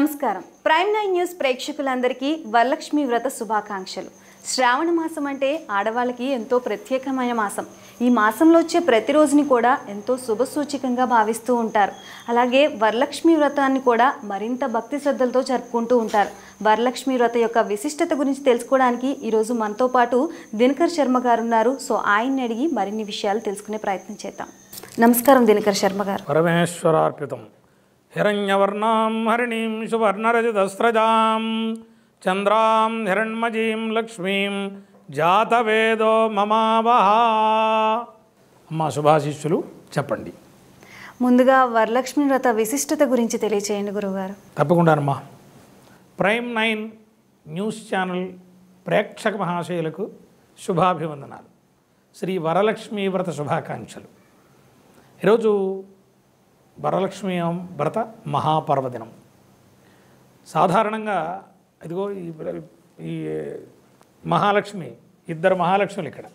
నమస్కారం prime Nine News ప్రేక్షకులందరికీ వరలక్ష్మి వ్రత శుభాకాంక్షలు శ్రావణ మాసం అంటే ఆడవాళ్ళకి ఎంతో ప్రత్యేకమైన మాసం ఈ మాసంలో వచ్చే ప్రతిరోజుని కూడా ఎంతో శుభసూచికంగా భావిస్తూ ఉంటారు అలాగే వరలక్ష్మి వ్రతాన్ని కూడా మరింత భక్తి శ్రద్ధలతో జరుపుకుంటూ ఉంటారు వరలక్ష్మి వ్రత యొక్క విశిష్టత గురించి తెలుసుకోవడానికి ఈరోజు మనతో పాటు దినకర్ శర్మ గారు ఉన్నారు సో ఆయన్ని అడిగి మరిన్ని విషయాలు తెలుసుకునే ప్రయత్నం చేద్దాం నమస్కారం దినకర్ శర్మ గారు పరమేశ్వరార్పితం హిరణ్యవర్ణాం హరిణీం सुवर्णरजतस्रजां चन्द्रां హిరణ్మజీం లక్ష్మీం జాతవేదో మమావహ అమ్మా శుభాశిష్యులు చెప్పండి ముందుగా వరలక్ష్మి వ్రత విశిష్టత గురించి తెలియచేయండి తప్పకుండా అమ్మా ప్రైమ్ నైన్ న్యూస్ ఛానల్ ప్రేక్షక మహాశయులకు శుభాభివందనాలు శ్రీ వరలక్ష్మి వ్రత శుభాకాంక్షలు ఈరోజు వరలక్ష్మి వ్రత మహాపర్వదినం సాధారణంగా ఇదిగో ఈ ఈ మహాలక్ష్మి ఇద్దరు మహాలక్ష్ములు ఇక్కడ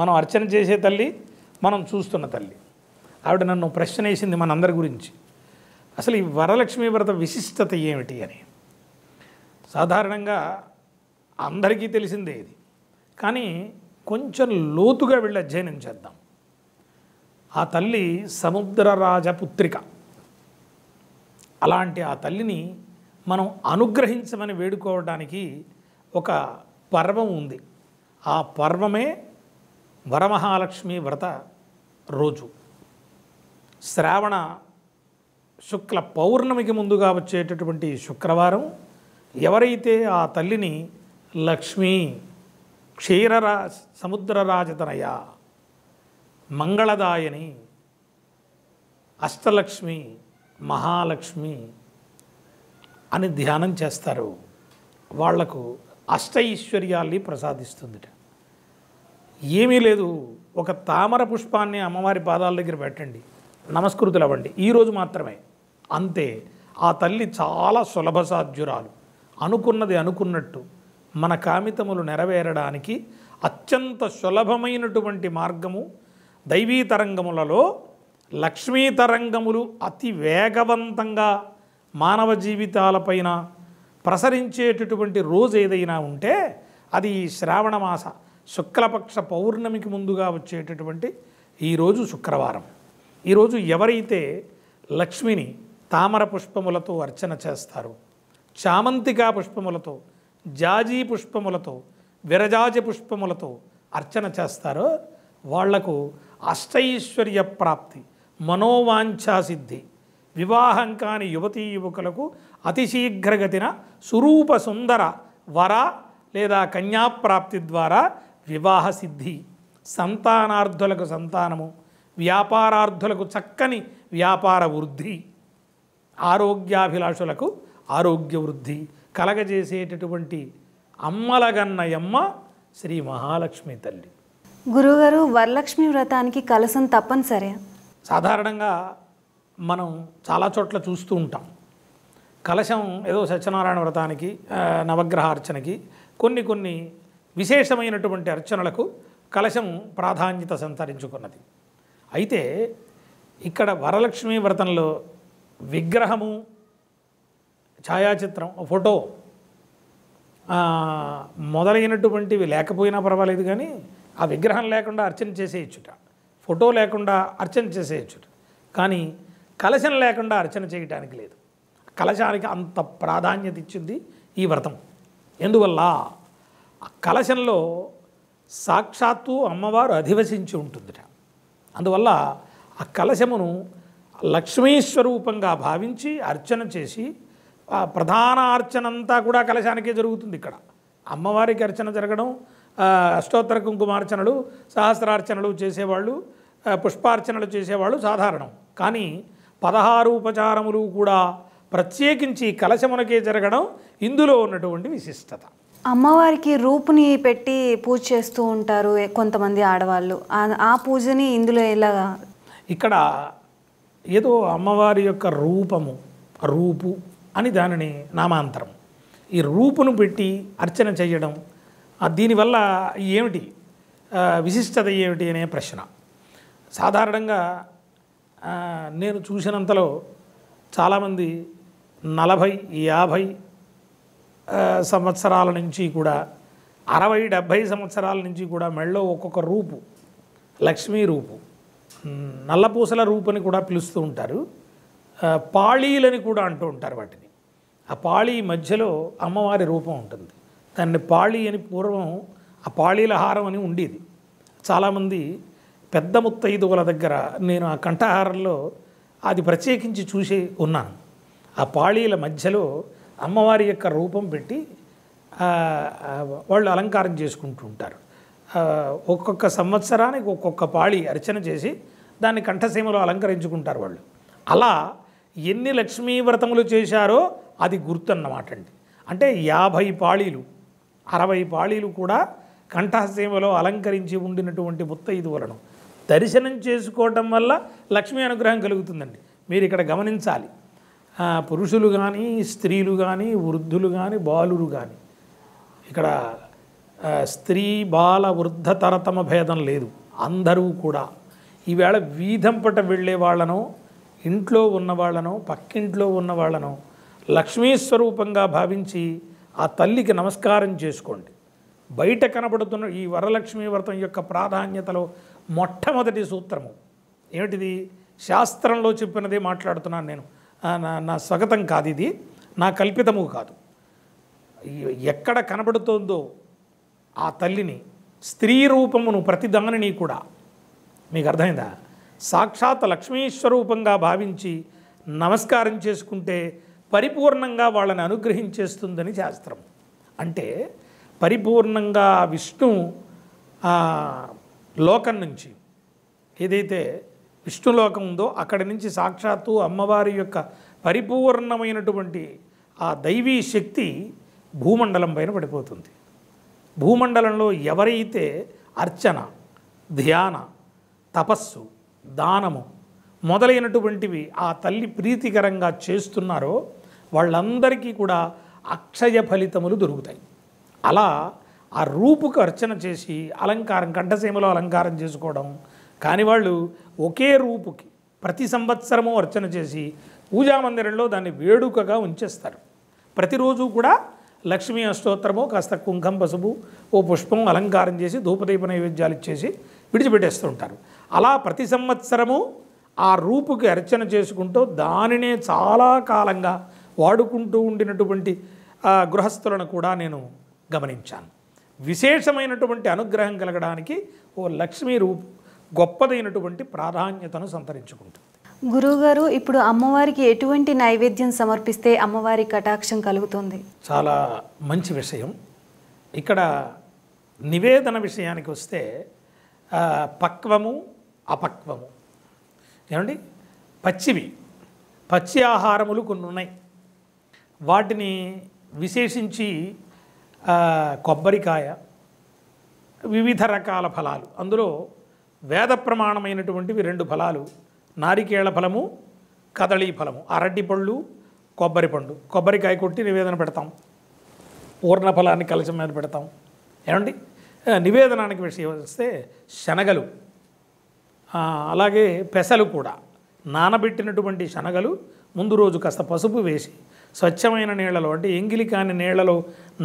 మనం అర్చన చేసే తల్లి మనం చూస్తున్న తల్లి ఆవిడ నన్ను ప్రశ్న వేసింది మనందరి గురించి అసలు ఈ వరలక్ష్మి వ్రత విశిష్టత ఏమిటి అని సాధారణంగా అందరికీ తెలిసిందే ఇది కానీ కొంచెం లోతుగా వెళ్ళి అధ్యయనం చేద్దాం ఆ తల్లి సముద్రరాజపుత్రిక అలాంటి ఆ తల్లిని మనం అనుగ్రహించమని వేడుకోవడానికి ఒక పర్వం ఉంది ఆ పర్వమే వరమహాలక్ష్మి వ్రత రోజు శ్రావణ శుక్ల పౌర్ణమికి ముందుగా వచ్చేటటువంటి శుక్రవారం ఎవరైతే ఆ తల్లిని లక్ష్మి క్షీరరా సముద్రరాజతనయా మంగళదాయని అష్టలక్ష్మి మహాలక్ష్మి అని ధ్యానం చేస్తారు వాళ్లకు అష్ట ఐశ్వర్యాల్ని ప్రసాదిస్తుందిట ఏమీ లేదు ఒక తామర పుష్పాన్ని అమ్మవారి పాదాల దగ్గర పెట్టండి నమస్కృతులు అవ్వండి ఈరోజు మాత్రమే అంతే ఆ తల్లి చాలా సులభ సాధ్యురాలు అనుకున్నది అనుకున్నట్టు మన కామితములు నెరవేరడానికి అత్యంత సులభమైనటువంటి మార్గము దైవీ తరంగములలో లక్ష్మీ తరంగములు అతి వేగవంతంగా మానవ జీవితాలపైన ప్రసరించేటటువంటి రోజు ఏదైనా ఉంటే అది ఈ శ్రావణమాస శుక్లపక్ష పౌర్ణమికి ముందుగా వచ్చేటటువంటి ఈరోజు శుక్రవారం ఈరోజు ఎవరైతే లక్ష్మిని తామర పుష్పములతో అర్చన చేస్తారు చామంతికా పుష్పములతో జాజీ పుష్పములతో విరజాజ పుష్పములతో అర్చన చేస్తారో వాళ్లకు అష్టైశ్వర్య ప్రాప్తి మనోవాంఛాసిద్ధి వివాహం కాని యువతీ యువకులకు అతి శీఘ్రగతిన సురూప సుందర వర లేదా కన్యాప్రాప్తి ద్వారా వివాహ సిద్ధి సంతానార్థులకు సంతానము వ్యాపారార్థులకు చక్కని వ్యాపార వృద్ధి ఆరోగ్యాభిలాషులకు ఆరోగ్య వృద్ధి కలగజేసేటటువంటి అమ్మలగన్నయమ్మ శ్రీ మహాలక్ష్మి తల్లి గురువుగారు వరలక్ష్మి వ్రతానికి కలసం తప్పనిసరే సాధారణంగా మనం చాలా చోట్ల చూస్తూ ఉంటాం కలశం ఏదో సత్యనారాయణ వ్రతానికి నవగ్రహ అర్చనకి కొన్ని కొన్ని విశేషమైనటువంటి అర్చనలకు కలశం ప్రాధాన్యత సంతరించుకున్నది అయితే ఇక్కడ వరలక్ష్మి వ్రతంలో విగ్రహము ఛాయాచిత్రం ఫోటో మొదలైనటువంటివి లేకపోయినా పర్వాలేదు కానీ ఆ విగ్రహం లేకుండా అర్చన చేసేయచ్చుట ఫోటో లేకుండా అర్చన చేసేయచ్చుట కానీ కలశం లేకుండా అర్చన చేయటానికి లేదు కలశానికి అంత ప్రాధాన్యత ఇచ్చింది ఈ వ్రతం ఎందువల్ల ఆ కలశంలో సాక్షాత్తు అమ్మవారు అధివసించి ఉంటుందిట అందువల్ల ఆ కలశమును లక్ష్మీస్వరూపంగా భావించి అర్చన చేసి ప్రధాన అర్చన అంతా కూడా కలశానికే జరుగుతుంది ఇక్కడ అమ్మవారికి అర్చన జరగడం అష్టోత్తర కుంకుమార్చనలు సహస్రార్చనలు చేసేవాళ్ళు పుష్పార్చనలు చేసేవాళ్ళు సాధారణం కానీ పదహారు ఉపచారములు కూడా ప్రత్యేకించి కలశమునకే జరగడం ఇందులో ఉన్నటువంటి విశిష్టత అమ్మవారికి రూపుని పెట్టి పూజ చేస్తూ ఉంటారు కొంతమంది ఆడవాళ్ళు ఆ పూజని ఇందులో ఎలా ఇక్కడ ఏదో అమ్మవారి యొక్క రూపము రూపు అని దానిని నామాంతరం ఈ రూపును పెట్టి అర్చన చేయడం దీనివల్ల ఏమిటి విశిష్టత ఏమిటి అనే ప్రశ్న సాధారణంగా నేను చూసినంతలో చాలామంది నలభై యాభై సంవత్సరాల నుంచి కూడా అరవై డెబ్భై సంవత్సరాల నుంచి కూడా మెళ్ళో ఒక్కొక్క రూపు లక్ష్మీ రూపు నల్లపూసల రూపు అని కూడా పిలుస్తూ ఉంటారు పాళీలని కూడా అంటూ ఉంటారు వాటిని ఆ పాళీ మధ్యలో అమ్మవారి రూపం ఉంటుంది దాన్ని పాళి అని పూర్వం ఆ పాళీల హారం అని ఉండేది చాలామంది పెద్ద ముత్తైదువుల దగ్గర నేను ఆ కంఠహారంలో అది ప్రత్యేకించి చూసి ఉన్నాను ఆ పాళీల మధ్యలో అమ్మవారి యొక్క రూపం పెట్టి వాళ్ళు అలంకారం చేసుకుంటూ ఉంటారు ఒక్కొక్క సంవత్సరానికి ఒక్కొక్క పాళి అర్చన చేసి దాన్ని కంఠసీమలో అలంకరించుకుంటారు వాళ్ళు అలా ఎన్ని లక్ష్మీ వ్రతములు చేశారో అది అన్నమాట అండి అంటే యాభై పాళీలు అరవై పాళీలు కూడా కంఠాసేమలో అలంకరించి ఉండినటువంటి ముత్తైదువులను దర్శనం చేసుకోవటం వల్ల లక్ష్మీ అనుగ్రహం కలుగుతుందండి మీరు ఇక్కడ గమనించాలి పురుషులు కానీ స్త్రీలు కానీ వృద్ధులు కానీ బాలురు కానీ ఇక్కడ స్త్రీ బాల వృద్ధ తరతమ భేదం లేదు అందరూ కూడా ఈవేళ వీధంపట వెళ్ళే వాళ్ళను ఇంట్లో ఉన్నవాళ్ళను పక్కింట్లో ఉన్నవాళ్ళను లక్ష్మీ స్వరూపంగా భావించి ఆ తల్లికి నమస్కారం చేసుకోండి బయట కనబడుతున్న ఈ వరలక్ష్మీ వ్రతం యొక్క ప్రాధాన్యతలో మొట్టమొదటి సూత్రము ఏమిటిది శాస్త్రంలో చెప్పినదే మాట్లాడుతున్నాను నేను నా స్వగతం కాదు ఇది నా కల్పితము కాదు ఎక్కడ కనబడుతోందో ఆ తల్లిని స్త్రీ రూపమును ప్రతిదానిని కూడా మీకు అర్థమైందా సాక్షాత్ లక్ష్మీస్వరూపంగా భావించి నమస్కారం చేసుకుంటే పరిపూర్ణంగా వాళ్ళని అనుగ్రహించేస్తుందని శాస్త్రం అంటే పరిపూర్ణంగా విష్ణు లోకం నుంచి ఏదైతే విష్ణులోకం ఉందో అక్కడి నుంచి సాక్షాత్తు అమ్మవారి యొక్క పరిపూర్ణమైనటువంటి ఆ దైవీ శక్తి భూమండలం పైన పడిపోతుంది భూమండలంలో ఎవరైతే అర్చన ధ్యాన తపస్సు దానము మొదలైనటువంటివి ఆ తల్లి ప్రీతికరంగా చేస్తున్నారో వాళ్ళందరికీ కూడా అక్షయ ఫలితములు దొరుకుతాయి అలా ఆ రూపుకు అర్చన చేసి అలంకారం కంఠసీమలో అలంకారం చేసుకోవడం కానీ వాళ్ళు ఒకే రూపుకి ప్రతి సంవత్సరము అర్చన చేసి పూజా మందిరంలో దాన్ని వేడుకగా ఉంచేస్తారు ప్రతిరోజు కూడా లక్ష్మీ అష్టోత్తరము కాస్త కుంకం పసుపు ఓ పుష్పం అలంకారం చేసి ధూపదీప నైవేద్యాలు ఇచ్చేసి ఉంటారు అలా ప్రతి సంవత్సరము ఆ రూపుకి అర్చన చేసుకుంటూ దానినే చాలా కాలంగా వాడుకుంటూ ఉండినటువంటి గృహస్థులను కూడా నేను గమనించాను విశేషమైనటువంటి అనుగ్రహం కలగడానికి ఓ లక్ష్మీ రూపు గొప్పదైనటువంటి ప్రాధాన్యతను సంతరించుకుంటుంది గురువుగారు ఇప్పుడు అమ్మవారికి ఎటువంటి నైవేద్యం సమర్పిస్తే అమ్మవారి కటాక్షం కలుగుతుంది చాలా మంచి విషయం ఇక్కడ నివేదన విషయానికి వస్తే పక్వము అపక్వము ఏమండి పచ్చివి పచ్చి ఆహారములు కొన్ని ఉన్నాయి వాటిని విశేషించి కొబ్బరికాయ వివిధ రకాల ఫలాలు అందులో వేద ప్రమాణమైనటువంటివి రెండు ఫలాలు నారికేళ ఫలము కదళీ ఫలము అరటి పళ్ళు కొబ్బరి పండు కొబ్బరికాయ కొట్టి నివేదన పెడతాం పూర్ణ ఫలాన్ని కలసం మీద పెడతాం ఏమండి నివేదనానికి విషయం వస్తే శనగలు అలాగే పెసలు కూడా నానబెట్టినటువంటి శనగలు ముందు రోజు కాస్త పసుపు వేసి స్వచ్ఛమైన నీళ్లలో అంటే ఎంగిలి కాని నీళ్లలో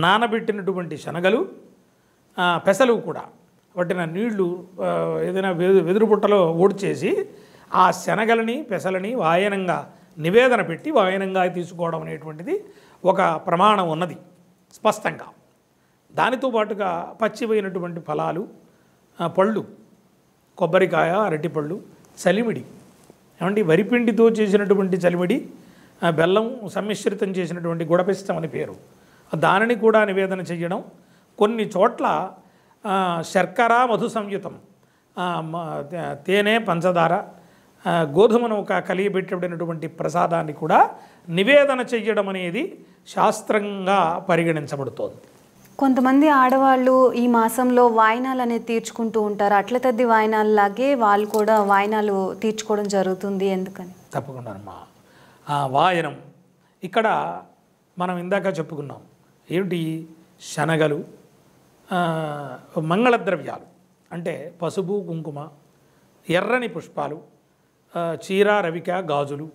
నానబెట్టినటువంటి శనగలు పెసలు కూడా పట్టిన నీళ్లు ఏదైనా వెదురు బుట్టలో ఓడిచేసి ఆ శనగలని పెసలని వాయనంగా నివేదన పెట్టి వాయనంగా తీసుకోవడం అనేటువంటిది ఒక ప్రమాణం ఉన్నది స్పష్టంగా దానితో పాటుగా పచ్చిపోయినటువంటి ఫలాలు పళ్ళు కొబ్బరికాయ అరటిపళ్ళు చలిమిడి ఏమండి వరిపిండితో చేసినటువంటి చలిమిడి బెల్లం సమ్మిశ్రితం చేసినటువంటి గుడపిష్టం అని పేరు దానిని కూడా నివేదన చేయడం కొన్ని చోట్ల శర్కర మధు సంయుతం తేనె పంచదార గోధుమను ఒక కలియబెట్టబడినటువంటి ప్రసాదాన్ని కూడా నివేదన చెయ్యడం అనేది శాస్త్రంగా పరిగణించబడుతోంది కొంతమంది ఆడవాళ్ళు ఈ మాసంలో వాయినాలు అనేది తీర్చుకుంటూ ఉంటారు అట్ల తద్ది లాగే వాళ్ళు కూడా వాయినాలు తీర్చుకోవడం జరుగుతుంది ఎందుకని తప్పకుండా అమ్మా వాయనం ఇక్కడ మనం ఇందాక చెప్పుకున్నాం ఏమిటి శనగలు మంగళద్రవ్యాలు అంటే పసుపు కుంకుమ ఎర్రని పుష్పాలు చీర రవిక గాజులు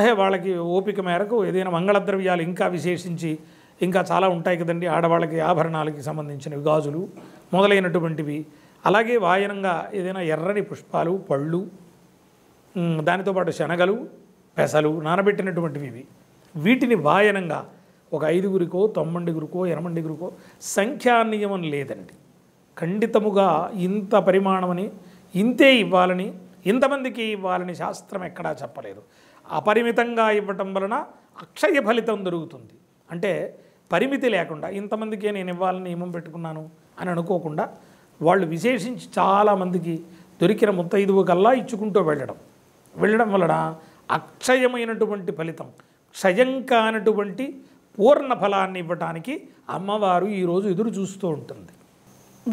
అహే వాళ్ళకి ఓపిక మేరకు ఏదైనా మంగళద్రవ్యాలు ఇంకా విశేషించి ఇంకా చాలా ఉంటాయి కదండి ఆడవాళ్ళకి ఆభరణాలకి సంబంధించినవి గాజులు మొదలైనటువంటివి అలాగే వాయనంగా ఏదైనా ఎర్రని పుష్పాలు పళ్ళు దానితో పాటు శనగలు పెసలు నానబెట్టినటువంటివి ఇవి వీటిని వాయనంగా ఒక ఐదుగురికో తొమ్మండుగురికో ఎనమండిగురికో సంఖ్యా నియమం లేదండి ఖండితముగా ఇంత పరిమాణమని ఇంతే ఇవ్వాలని ఇంతమందికి ఇవ్వాలని శాస్త్రం ఎక్కడా చెప్పలేదు అపరిమితంగా ఇవ్వటం వలన అక్షయ ఫలితం దొరుకుతుంది అంటే పరిమితి లేకుండా ఇంతమందికే నేను ఇవ్వాలని నియమం పెట్టుకున్నాను అని అనుకోకుండా వాళ్ళు విశేషించి చాలామందికి దొరికిన ముత్తైదువు కల్లా ఇచ్చుకుంటూ వెళ్ళడం వెళ్ళడం వలన అక్షయమైనటువంటి ఫలితం క్షయం కానటువంటి పూర్ణ ఫలాన్ని ఇవ్వటానికి అమ్మవారు ఈరోజు ఎదురు చూస్తూ ఉంటుంది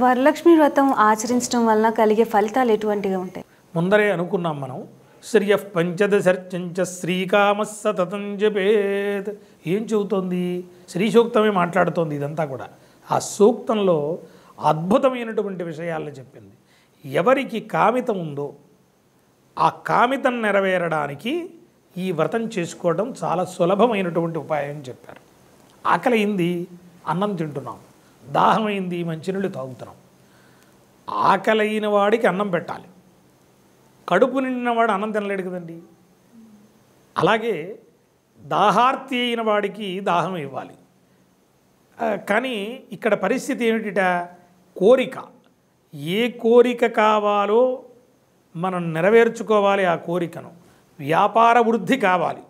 వరలక్ష్మి వ్రతం ఆచరించడం వలన కలిగే ఫలితాలు ఎటువంటిగా ఉంటాయి ముందరే అనుకున్నాం మనం శ్రియ పంచదశర్చంచ శ్రీకామ సతతం జపేత్ ఏం చెబుతోంది సూక్తమే మాట్లాడుతోంది ఇదంతా కూడా ఆ సూక్తంలో అద్భుతమైనటువంటి విషయాలను చెప్పింది ఎవరికి కామితం ఉందో ఆ కామితం నెరవేరడానికి ఈ వ్రతం చేసుకోవడం చాలా సులభమైనటువంటి ఉపాయం చెప్పారు ఆకలియింది అన్నం తింటున్నాం దాహమైంది మంచినీళ్ళు తాగుతున్నాం ఆకలైన వాడికి అన్నం పెట్టాలి కడుపు నిండిన వాడు అన్నం తినలేడు కదండి అలాగే దాహార్తి అయిన వాడికి దాహం ఇవ్వాలి కానీ ఇక్కడ పరిస్థితి ఏమిటిట కోరిక ఏ కోరిక కావాలో మనం నెరవేర్చుకోవాలి ఆ కోరికను వ్యాపార వృద్ధి కావాలి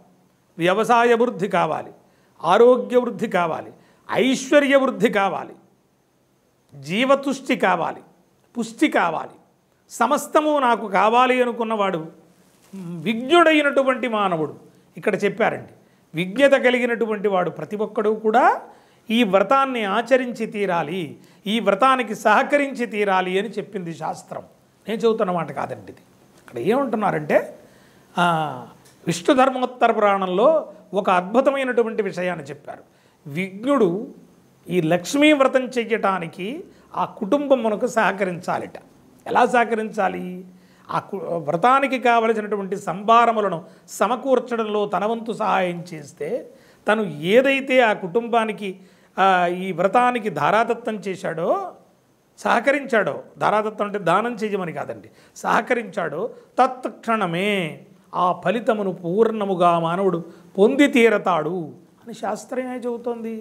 వ్యవసాయ వృద్ధి కావాలి ఆరోగ్య వృద్ధి కావాలి ఐశ్వర్య వృద్ధి కావాలి జీవతుష్టి కావాలి పుష్టి కావాలి సమస్తము నాకు కావాలి అనుకున్నవాడు విజ్ఞుడైనటువంటి మానవుడు ఇక్కడ చెప్పారండి విజ్ఞత కలిగినటువంటి వాడు ప్రతి ఒక్కడు కూడా ఈ వ్రతాన్ని ఆచరించి తీరాలి ఈ వ్రతానికి సహకరించి తీరాలి అని చెప్పింది శాస్త్రం నేను చదువుతున్న మాట కాదండి ఇది అక్కడ ఏమంటున్నారంటే విష్ణు ధర్మోత్తర పురాణంలో ఒక అద్భుతమైనటువంటి విషయాన్ని చెప్పారు విఘ్నుడు ఈ లక్ష్మీ వ్రతం చెయ్యటానికి ఆ కుటుంబం మనకు సహకరించాలిట ఎలా సహకరించాలి ఆ వ్రతానికి కావలసినటువంటి సంభారములను సమకూర్చడంలో తన వంతు సహాయం చేస్తే తను ఏదైతే ఆ కుటుంబానికి ఈ వ్రతానికి ధారాదత్తం చేశాడో సహకరించాడో ధారాదత్తం అంటే దానం చేయమని కాదండి సహకరించాడో తత్క్షణమే ఆ ఫలితమును పూర్ణముగా మానవుడు పొంది తీరతాడు అని శాస్త్రమే చెబుతోంది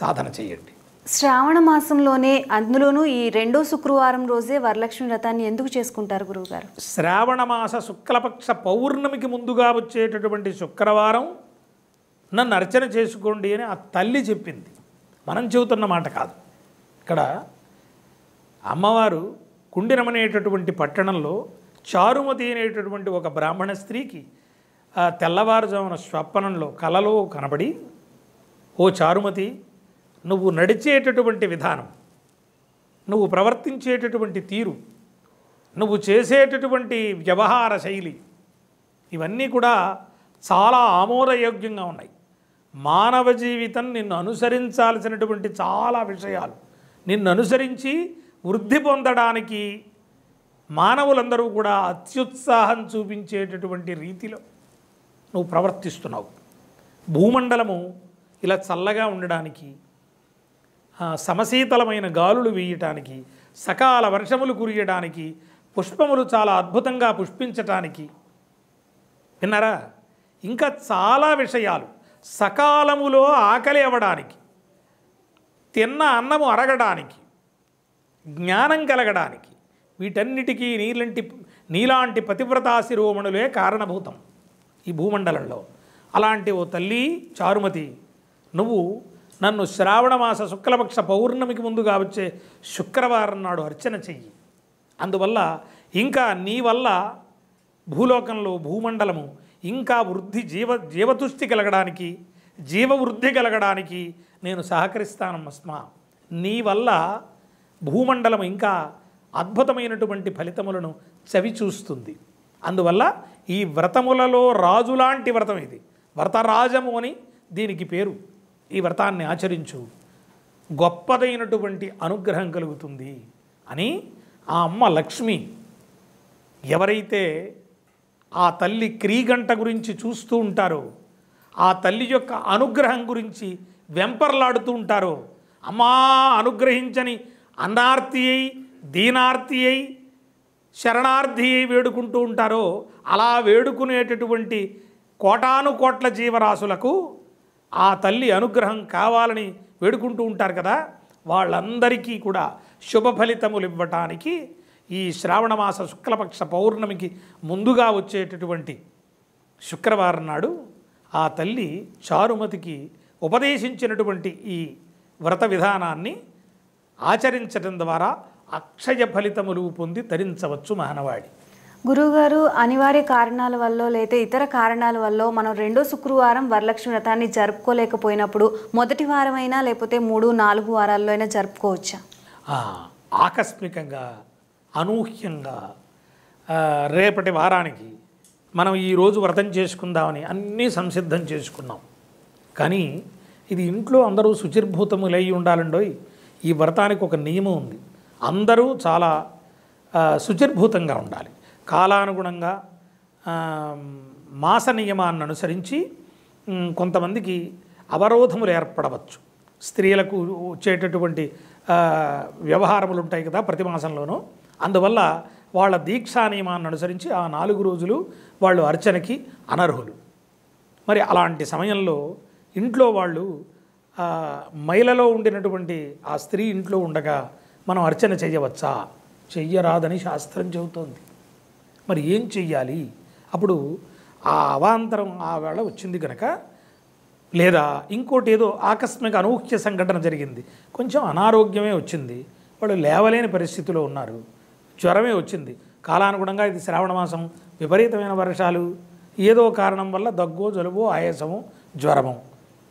సాధన చేయండి శ్రావణ మాసంలోనే అందులోనూ ఈ రెండో శుక్రవారం రోజే వరలక్ష్మి వ్రతాన్ని ఎందుకు చేసుకుంటారు గురువుగారు శ్రావణ మాస శుక్లపక్ష పౌర్ణమికి ముందుగా వచ్చేటటువంటి శుక్రవారం నన్ను అర్చన చేసుకోండి అని ఆ తల్లి చెప్పింది మనం చెబుతున్న మాట కాదు ఇక్కడ అమ్మవారు కుండినమనేటటువంటి పట్టణంలో చారుమతి అనేటటువంటి ఒక బ్రాహ్మణ స్త్రీకి తెల్లవారుజామున స్వప్నంలో కలలో కనబడి ఓ చారుమతి నువ్వు నడిచేటటువంటి విధానం నువ్వు ప్రవర్తించేటటువంటి తీరు నువ్వు చేసేటటువంటి వ్యవహార శైలి ఇవన్నీ కూడా చాలా ఆమోదయోగ్యంగా ఉన్నాయి మానవ జీవితం నిన్ను అనుసరించాల్సినటువంటి చాలా విషయాలు నిన్ను అనుసరించి వృద్ధి పొందడానికి మానవులందరూ కూడా అత్యుత్సాహం చూపించేటటువంటి రీతిలో నువ్వు ప్రవర్తిస్తున్నావు భూమండలము ఇలా చల్లగా ఉండడానికి సమశీతలమైన గాలులు వేయటానికి సకాల వర్షములు కురియడానికి పుష్పములు చాలా అద్భుతంగా పుష్పించటానికి విన్నారా ఇంకా చాలా విషయాలు సకాలములో ఆకలి అవ్వడానికి తిన్న అన్నము అరగడానికి జ్ఞానం కలగడానికి వీటన్నిటికీ నీలాంటి నీలాంటి పతివ్రతాశిరోమణులే కారణభూతం ఈ భూమండలంలో అలాంటి ఓ తల్లి చారుమతి నువ్వు నన్ను శ్రావణమాస శుక్లపక్ష పౌర్ణమికి ముందుగా వచ్చే శుక్రవారం నాడు అర్చన చెయ్యి అందువల్ల ఇంకా నీ వల్ల భూలోకంలో భూమండలము ఇంకా వృద్ధి జీవ జీవతుష్టి కలగడానికి జీవవృద్ధి కలగడానికి నేను సహకరిస్తానమ్మస్మా నీ వల్ల భూమండలం ఇంకా అద్భుతమైనటువంటి ఫలితములను చవి చూస్తుంది అందువల్ల ఈ వ్రతములలో రాజులాంటి వ్రతం ఇది వ్రతరాజము అని దీనికి పేరు ఈ వ్రతాన్ని ఆచరించు గొప్పదైనటువంటి అనుగ్రహం కలుగుతుంది అని ఆ అమ్మ లక్ష్మి ఎవరైతే ఆ తల్లి క్రీగంట గురించి చూస్తూ ఉంటారో ఆ తల్లి యొక్క అనుగ్రహం గురించి వెంపర్లాడుతూ ఉంటారో అమ్మా అనుగ్రహించని అన్నార్తియై దీనార్తియై శరణార్థి వేడుకుంటూ ఉంటారో అలా వేడుకునేటటువంటి కోటాను కోట్ల జీవరాశులకు ఆ తల్లి అనుగ్రహం కావాలని వేడుకుంటూ ఉంటారు కదా వాళ్ళందరికీ కూడా శుభ ఫలితములు ఇవ్వటానికి ఈ శ్రావణమాస శుక్లపక్ష పౌర్ణమికి ముందుగా వచ్చేటటువంటి శుక్రవారం నాడు ఆ తల్లి చారుమతికి ఉపదేశించినటువంటి ఈ వ్రత విధానాన్ని ఆచరించడం ద్వారా అక్షయ ఫలితములు పొంది తరించవచ్చు మానవాడి గురువుగారు అనివార్య కారణాల వల్ల లేదా ఇతర కారణాల వల్ల మనం రెండో శుక్రవారం వరలక్ష్మి వ్రతాన్ని జరుపుకోలేకపోయినప్పుడు మొదటి వారమైనా లేకపోతే మూడు నాలుగు వారాల్లో అయినా జరుపుకోవచ్చా ఆకస్మికంగా అనూహ్యంగా రేపటి వారానికి మనం ఈరోజు వ్రతం చేసుకుందామని అన్నీ సంసిద్ధం చేసుకున్నాం కానీ ఇది ఇంట్లో అందరూ శుచిర్భూతములై ఉండాలండోయ్ ఈ వ్రతానికి ఒక నియమం ఉంది అందరూ చాలా శుచిర్భూతంగా ఉండాలి కాలానుగుణంగా మాస నియమాన్ని అనుసరించి కొంతమందికి అవరోధములు ఏర్పడవచ్చు స్త్రీలకు వచ్చేటటువంటి వ్యవహారములు ఉంటాయి కదా ప్రతి మాసంలోనూ అందువల్ల వాళ్ళ దీక్షా నియమాన్ని అనుసరించి ఆ నాలుగు రోజులు వాళ్ళు అర్చనకి అనర్హులు మరి అలాంటి సమయంలో ఇంట్లో వాళ్ళు మైలలో ఉండినటువంటి ఆ స్త్రీ ఇంట్లో ఉండగా మనం అర్చన చేయవచ్చా చెయ్యరాదని శాస్త్రం చెబుతోంది మరి ఏం చెయ్యాలి అప్పుడు ఆ అవాంతరం ఆ వేళ వచ్చింది కనుక లేదా ఇంకోటి ఏదో ఆకస్మిక అనూహ్య సంఘటన జరిగింది కొంచెం అనారోగ్యమే వచ్చింది వాళ్ళు లేవలేని పరిస్థితిలో ఉన్నారు జ్వరమే వచ్చింది కాలానుగుణంగా ఇది శ్రావణ మాసం విపరీతమైన వర్షాలు ఏదో కారణం వల్ల దగ్గో జలుబో ఆయాసము జ్వరము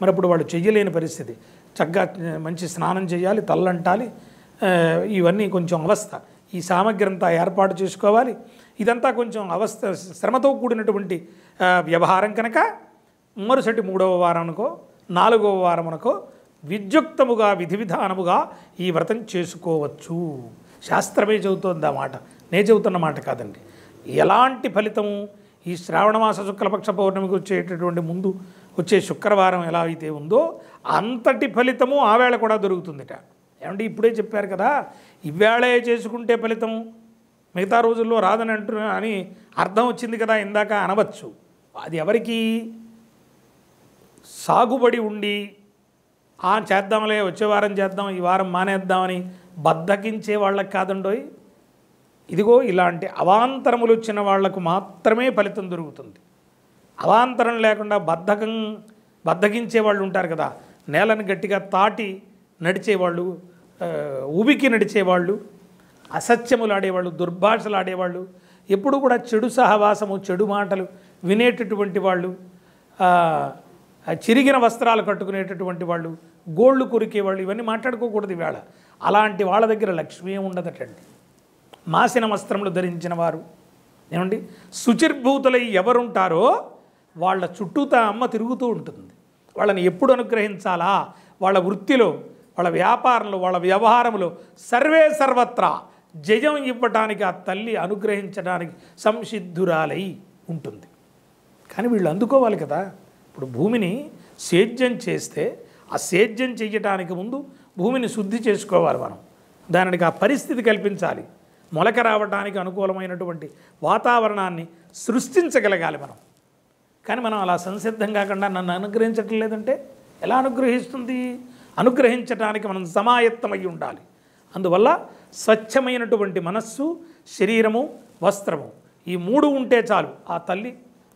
మరి అప్పుడు వాళ్ళు చెయ్యలేని పరిస్థితి చక్కగా మంచి స్నానం చేయాలి తల్లంటాలి ఇవన్నీ కొంచెం అవస్థ ఈ సామగ్రి అంతా ఏర్పాటు చేసుకోవాలి ఇదంతా కొంచెం అవస్థ శ్రమతో కూడినటువంటి వ్యవహారం కనుక మరుసటి మూడవ వారానికో నాలుగవ వారమునకో విద్యుక్తముగా విధి విధానముగా ఈ వ్రతం చేసుకోవచ్చు శాస్త్రమే చెబుతోంది ఆ మాట నే చెబుతున్న మాట కాదండి ఎలాంటి ఫలితము ఈ శ్రావణ మాస శుక్లపక్ష పౌర్ణమికి వచ్చేటటువంటి ముందు వచ్చే శుక్రవారం ఎలా అయితే ఉందో అంతటి ఫలితము ఆవేళ కూడా దొరుకుతుందిట ఏమంటే ఇప్పుడే చెప్పారు కదా ఇవేళే చేసుకుంటే ఫలితం మిగతా రోజుల్లో రాదని అంటున్నా అని అర్థం వచ్చింది కదా ఇందాక అనవచ్చు అది ఎవరికి సాగుబడి ఉండి ఆ చేద్దాంలే వచ్చే వారం చేద్దాం ఈ వారం మానేద్దామని బద్దకించే వాళ్ళకి కాదండోయ్ ఇదిగో ఇలాంటి అవాంతరములు వచ్చిన వాళ్లకు మాత్రమే ఫలితం దొరుకుతుంది అవాంతరం లేకుండా బద్ధకం బద్ధకించే వాళ్ళు ఉంటారు కదా నేలను గట్టిగా తాటి నడిచేవాళ్ళు ఉబికి నడిచేవాళ్ళు అసత్యములు ఆడేవాళ్ళు దుర్భాషలు ఆడేవాళ్ళు ఎప్పుడు కూడా చెడు సహవాసము చెడు మాటలు వినేటటువంటి వాళ్ళు చిరిగిన వస్త్రాలు కట్టుకునేటటువంటి వాళ్ళు గోళ్ళు కొరికేవాళ్ళు ఇవన్నీ మాట్లాడుకోకూడదు ఇవాళ అలాంటి వాళ్ళ దగ్గర లక్ష్మీ ఉండదటండి మాసిన వస్త్రములు ధరించిన వారు ఏమండి శుచిర్భూతులై ఎవరుంటారో వాళ్ళ చుట్టూ తన అమ్మ తిరుగుతూ ఉంటుంది వాళ్ళని ఎప్పుడు అనుగ్రహించాలా వాళ్ళ వృత్తిలో వాళ్ళ వ్యాపారంలో వాళ్ళ వ్యవహారంలో సర్వే సర్వత్రా జయం ఇవ్వటానికి ఆ తల్లి అనుగ్రహించడానికి సంసిద్ధురాలై ఉంటుంది కానీ వీళ్ళు అందుకోవాలి కదా ఇప్పుడు భూమిని సేద్యం చేస్తే ఆ సేద్యం చేయటానికి ముందు భూమిని శుద్ధి చేసుకోవాలి మనం దానికి ఆ పరిస్థితి కల్పించాలి మొలక రావడానికి అనుకూలమైనటువంటి వాతావరణాన్ని సృష్టించగలగాలి మనం కానీ మనం అలా సంసిద్ధం కాకుండా నన్ను అనుగ్రహించటం లేదంటే ఎలా అనుగ్రహిస్తుంది అనుగ్రహించడానికి మనం సమాయత్తమై ఉండాలి అందువల్ల స్వచ్ఛమైనటువంటి మనస్సు శరీరము వస్త్రము ఈ మూడు ఉంటే చాలు ఆ తల్లి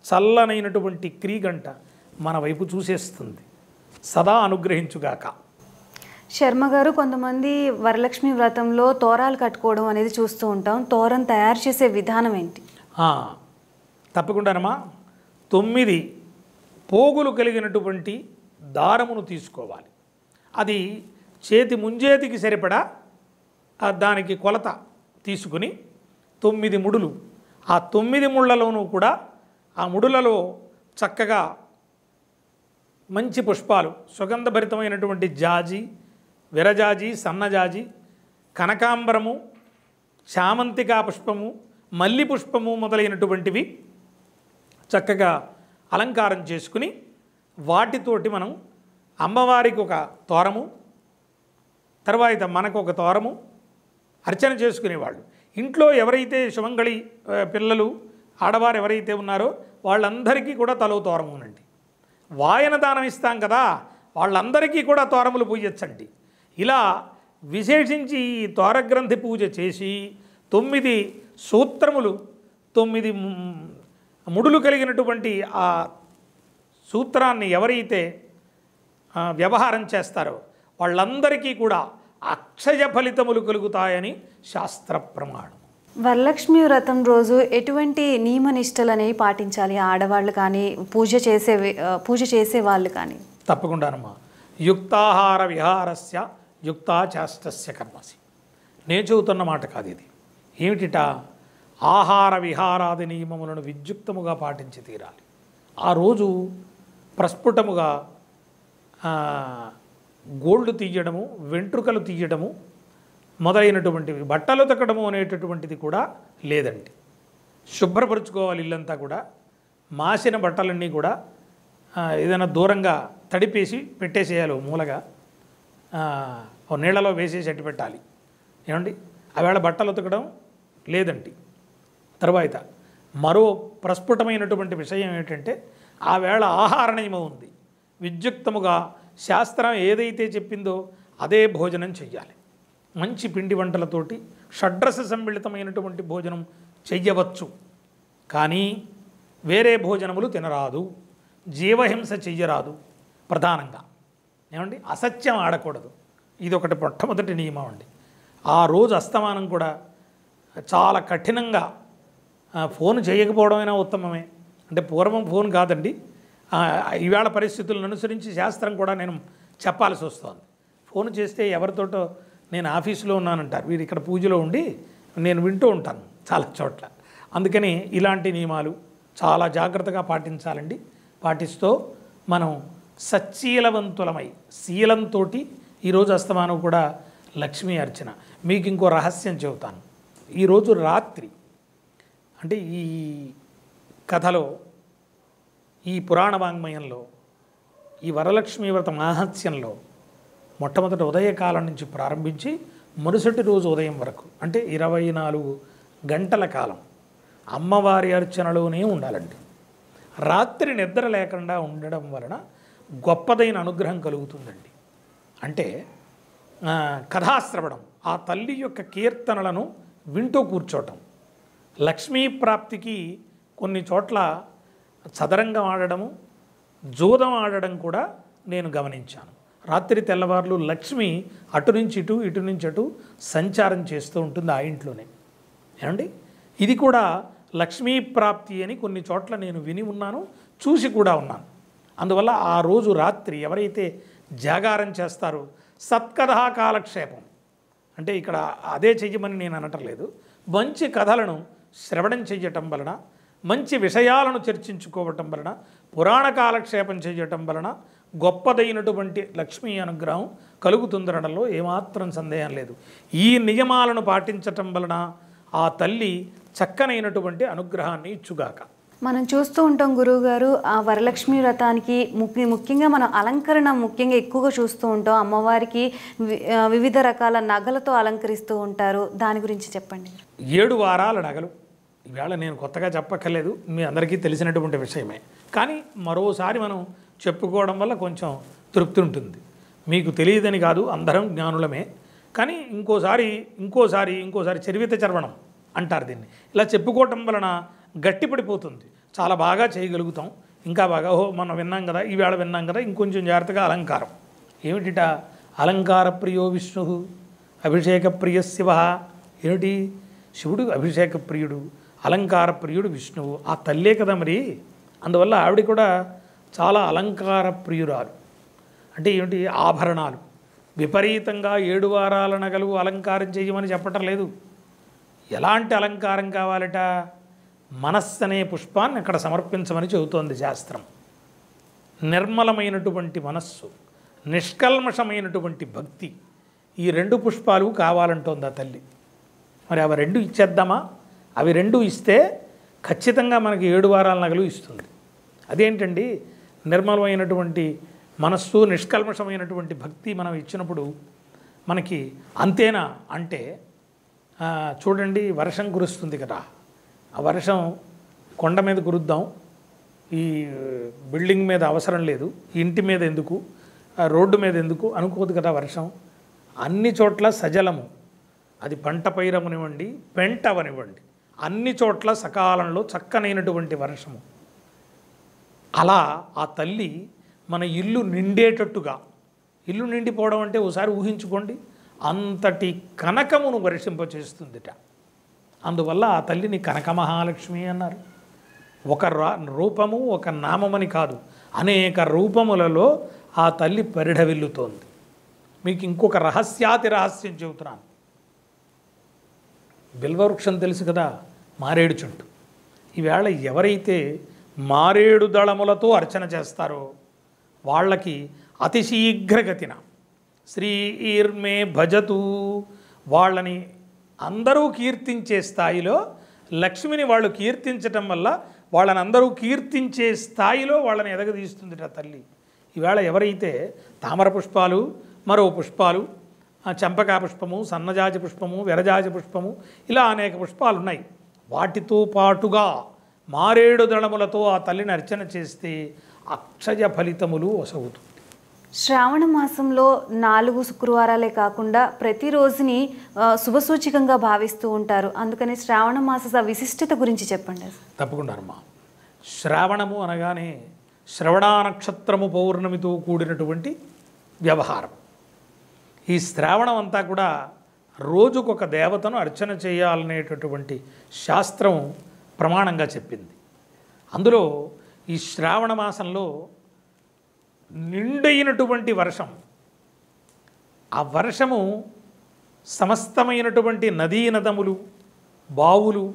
చల్లనైనటువంటి క్రీగంట మన వైపు చూసేస్తుంది సదా అనుగ్రహించుగాక శర్మ గారు కొంతమంది వరలక్ష్మి వ్రతంలో తోరాలు కట్టుకోవడం అనేది చూస్తూ ఉంటాం తోరం తయారు చేసే విధానం ఏంటి తప్పకుండానమ్మా తొమ్మిది పోగులు కలిగినటువంటి దారమును తీసుకోవాలి అది చేతి ముంజేతికి సరిపడా దానికి కొలత తీసుకుని తొమ్మిది ముడులు ఆ తొమ్మిది ముళ్ళలోనూ కూడా ఆ ముడులలో చక్కగా మంచి పుష్పాలు సుగంధభరితమైనటువంటి జాజి విరజాజి సన్నజాజి కనకాంబరము చామంతికా పుష్పము మల్లి పుష్పము మొదలైనటువంటివి చక్కగా అలంకారం చేసుకుని వాటితోటి మనం అమ్మవారికి ఒక తోరము తర్వాత మనకు ఒక తోరము అర్చన చేసుకునేవాళ్ళు ఇంట్లో ఎవరైతే శుభంగళి పిల్లలు ఆడవారు ఎవరైతే ఉన్నారో వాళ్ళందరికీ కూడా తలో తోరము ఉండండి వాయన దానం ఇస్తాం కదా వాళ్ళందరికీ కూడా తోరములు పూజచ్చండి ఇలా విశేషించి ఈ తోరగ్రంథి పూజ చేసి తొమ్మిది సూత్రములు తొమ్మిది ముడులు కలిగినటువంటి ఆ సూత్రాన్ని ఎవరైతే వ్యవహారం చేస్తారో వాళ్ళందరికీ కూడా అక్షయ ఫలితములు కలుగుతాయని శాస్త్ర ప్రమాణం వరలక్ష్మి వ్రతం రోజు ఎటువంటి నియమ నిష్టలని పాటించాలి ఆడవాళ్ళు కానీ పూజ చేసే పూజ చేసే వాళ్ళు కానీ తప్పకుండానమ్మా యుక్తాహార విహారస్య యుక్తాచాష్టస్య కర్మసి నేను చదువుతున్న మాట కాదు ఇది ఏమిటిటా ఆహార విహారాది నియమములను విద్యుక్తముగా పాటించి తీరాలి ఆ రోజు ప్రస్ఫుటముగా గోల్డ్ తీయడము వెంట్రుకలు తీయడము మొదలైనటువంటివి బట్టలు తక్కడము అనేటటువంటిది కూడా లేదండి శుభ్రపరుచుకోవాలి ఇల్లంతా కూడా మాసిన బట్టలన్నీ కూడా ఏదైనా దూరంగా తడిపేసి పెట్టేసేయాలి మూలగా నీళ్ళలో వేసేసి అట్టి పెట్టాలి ఏమండి ఆవేళ బట్టలు ఉతకడం లేదండి తర్వాత మరో ప్రస్ఫుటమైనటువంటి విషయం ఏమిటంటే ఆ వేళ ఆహార నియమం ఉంది విద్యుక్తముగా శాస్త్రం ఏదైతే చెప్పిందో అదే భోజనం చెయ్యాలి మంచి పిండి వంటలతోటి షడ్రస సమ్మిళితమైనటువంటి భోజనం చెయ్యవచ్చు కానీ వేరే భోజనములు తినరాదు జీవహింస చెయ్యరాదు ప్రధానంగా ఏమండి అసత్యం ఆడకూడదు ఇది ఒకటి మొట్టమొదటి నియమం అండి ఆ రోజు అస్తమానం కూడా చాలా కఠినంగా ఫోన్ చేయకపోవడమైనా ఉత్తమమే అంటే పూర్వం ఫోన్ కాదండి ఈవేళ పరిస్థితులను అనుసరించి శాస్త్రం కూడా నేను చెప్పాల్సి వస్తుంది ఫోన్ చేస్తే ఎవరితోటో నేను ఆఫీసులో ఉన్నానంటారు వీరు ఇక్కడ పూజలో ఉండి నేను వింటూ ఉంటాను చాలా చోట్ల అందుకని ఇలాంటి నియమాలు చాలా జాగ్రత్తగా పాటించాలండి పాటిస్తూ మనం సచ్చీలవంతులమై శీలంతో ఈరోజు అస్తమానం కూడా లక్ష్మీ అర్చన మీకు ఇంకో రహస్యం చెబుతాను ఈరోజు రాత్రి అంటే ఈ కథలో ఈ పురాణ వాంగ్మయంలో ఈ వరలక్ష్మీ వ్రత మాహత్యంలో మొట్టమొదటి ఉదయకాలం నుంచి ప్రారంభించి మరుసటి రోజు ఉదయం వరకు అంటే ఇరవై నాలుగు గంటల కాలం అమ్మవారి అర్చనలోనే ఉండాలండి రాత్రి నిద్ర లేకుండా ఉండడం వలన గొప్పదైన అనుగ్రహం కలుగుతుందండి అంటే కథాశ్రవణం ఆ తల్లి యొక్క కీర్తనలను వింటూ కూర్చోటం లక్ష్మీ ప్రాప్తికి కొన్ని చోట్ల చదరంగం ఆడడము జూదం ఆడడం కూడా నేను గమనించాను రాత్రి తెల్లవారులు లక్ష్మి అటు నుంచి ఇటు ఇటు నుంచి అటు సంచారం చేస్తూ ఉంటుంది ఆ ఇంట్లోనే ఏమండి ఇది కూడా లక్ష్మీ ప్రాప్తి అని కొన్ని చోట్ల నేను విని ఉన్నాను చూసి కూడా ఉన్నాను అందువల్ల ఆ రోజు రాత్రి ఎవరైతే జాగారం చేస్తారో సత్కథా కాలక్షేపం అంటే ఇక్కడ అదే చెయ్యమని నేను అనటం లేదు మంచి కథలను శ్రవణం చెయ్యటం వలన మంచి విషయాలను చర్చించుకోవటం వలన పురాణ కాలక్షేపం చేయటం వలన గొప్పదైనటువంటి లక్ష్మీ అనుగ్రహం కలుగుతుందనడంలో ఏమాత్రం సందేహం లేదు ఈ నియమాలను పాటించటం వలన ఆ తల్లి చక్కనైనటువంటి అనుగ్రహాన్ని ఇచ్చుగాక మనం చూస్తూ ఉంటాం గురువుగారు ఆ వరలక్ష్మి వ్రతానికి ముఖ్యంగా మనం అలంకరణ ముఖ్యంగా ఎక్కువగా చూస్తూ ఉంటాం అమ్మవారికి వివిధ రకాల నగలతో అలంకరిస్తూ ఉంటారు దాని గురించి చెప్పండి ఏడు వారాల నగలు ఈవేళ నేను కొత్తగా చెప్పక్కర్లేదు మీ అందరికీ తెలిసినటువంటి విషయమే కానీ మరోసారి మనం చెప్పుకోవడం వల్ల కొంచెం తృప్తి ఉంటుంది మీకు తెలియదని కాదు అందరం జ్ఞానులమే కానీ ఇంకోసారి ఇంకోసారి ఇంకోసారి చరివిత చర్వణం అంటారు దీన్ని ఇలా చెప్పుకోవటం వలన గట్టిపడిపోతుంది చాలా బాగా చేయగలుగుతాం ఇంకా బాగా ఓహో మనం విన్నాం కదా ఈవేళ విన్నాం కదా ఇంకొంచెం జాగ్రత్తగా అలంకారం ఏమిటిట అలంకార ప్రియో విష్ణు అభిషేక ప్రియ శివ ఏమిటి శివుడు అభిషేక ప్రియుడు అలంకార ప్రియుడు విష్ణువు ఆ తల్లే కదా మరి అందువల్ల ఆవిడ కూడా చాలా అలంకార ప్రియురాలు అంటే ఏమిటి ఆభరణాలు విపరీతంగా ఏడు వారాల నగలు అలంకారం చేయమని చెప్పటం లేదు ఎలాంటి అలంకారం కావాలట మనస్సు అనే పుష్పాన్ని అక్కడ సమర్పించమని చెబుతోంది శాస్త్రం నిర్మలమైనటువంటి మనస్సు నిష్కల్మషమైనటువంటి భక్తి ఈ రెండు పుష్పాలు కావాలంటోంది ఆ తల్లి మరి అవి రెండు ఇచ్చేద్దామా అవి రెండు ఇస్తే ఖచ్చితంగా మనకి ఏడు వారాల నగలు ఇస్తుంది అదేంటండి నిర్మలమైనటువంటి మనస్సు నిష్కల్మషమైనటువంటి భక్తి మనం ఇచ్చినప్పుడు మనకి అంతేనా అంటే చూడండి వర్షం కురుస్తుంది కదా ఆ వర్షం కొండ మీద కురుద్దాం ఈ బిల్డింగ్ మీద అవసరం లేదు ఇంటి మీద ఎందుకు రోడ్డు మీద ఎందుకు అనుకోదు కదా వర్షం అన్ని చోట్ల సజలము అది పంట పైరవనివ్వండి పెంట అవనివ్వండి అన్ని చోట్ల సకాలంలో చక్కనైనటువంటి వర్షము అలా ఆ తల్లి మన ఇల్లు నిండేటట్టుగా ఇల్లు నిండిపోవడం అంటే ఒకసారి ఊహించుకోండి అంతటి కనకమును వర్షింపచేస్తుందిట అందువల్ల ఆ తల్లిని కనక మహాలక్ష్మి అన్నారు ఒక రూపము ఒక నామమని కాదు అనేక రూపములలో ఆ తల్లి పరిడవిల్లుతోంది మీకు ఇంకొక రహస్యాతి రహస్యం చెబుతున్నాను బిల్వవృక్షం తెలుసు కదా మారేడు చుంటు ఈవేళ ఎవరైతే మారేడు దళములతో అర్చన చేస్తారో వాళ్ళకి అతి శీఘ్రగతిన ఈర్మే భజతు వాళ్ళని అందరూ కీర్తించే స్థాయిలో లక్ష్మిని వాళ్ళు కీర్తించటం వల్ల వాళ్ళని అందరూ కీర్తించే స్థాయిలో వాళ్ళని ఎదగదీస్తుంది తల్లి ఈవేళ ఎవరైతే తామర పుష్పాలు మరో పుష్పాలు చంపకా పుష్పము సన్నజాజి పుష్పము విరజాజి పుష్పము ఇలా అనేక పుష్పాలు ఉన్నాయి వాటితో పాటుగా మారేడు దళములతో ఆ తల్లిని అర్చన చేస్తే అక్షయ ఫలితములు వసవుతుంది శ్రావణ మాసంలో నాలుగు శుక్రవారాలే కాకుండా ప్రతిరోజుని శుభసూచికంగా భావిస్తూ ఉంటారు అందుకని శ్రావణ మాస విశిష్టత గురించి చెప్పండి తప్పకుండా అమ్మా శ్రావణము అనగానే శ్రవణా నక్షత్రము పౌర్ణమితో కూడినటువంటి వ్యవహారం ఈ శ్రావణం అంతా కూడా రోజుకొక దేవతను అర్చన చేయాలనేటటువంటి శాస్త్రం ప్రమాణంగా చెప్పింది అందులో ఈ శ్రావణ మాసంలో నిండైనటువంటి వర్షం ఆ వర్షము సమస్తమైనటువంటి నదీ నదములు బావులు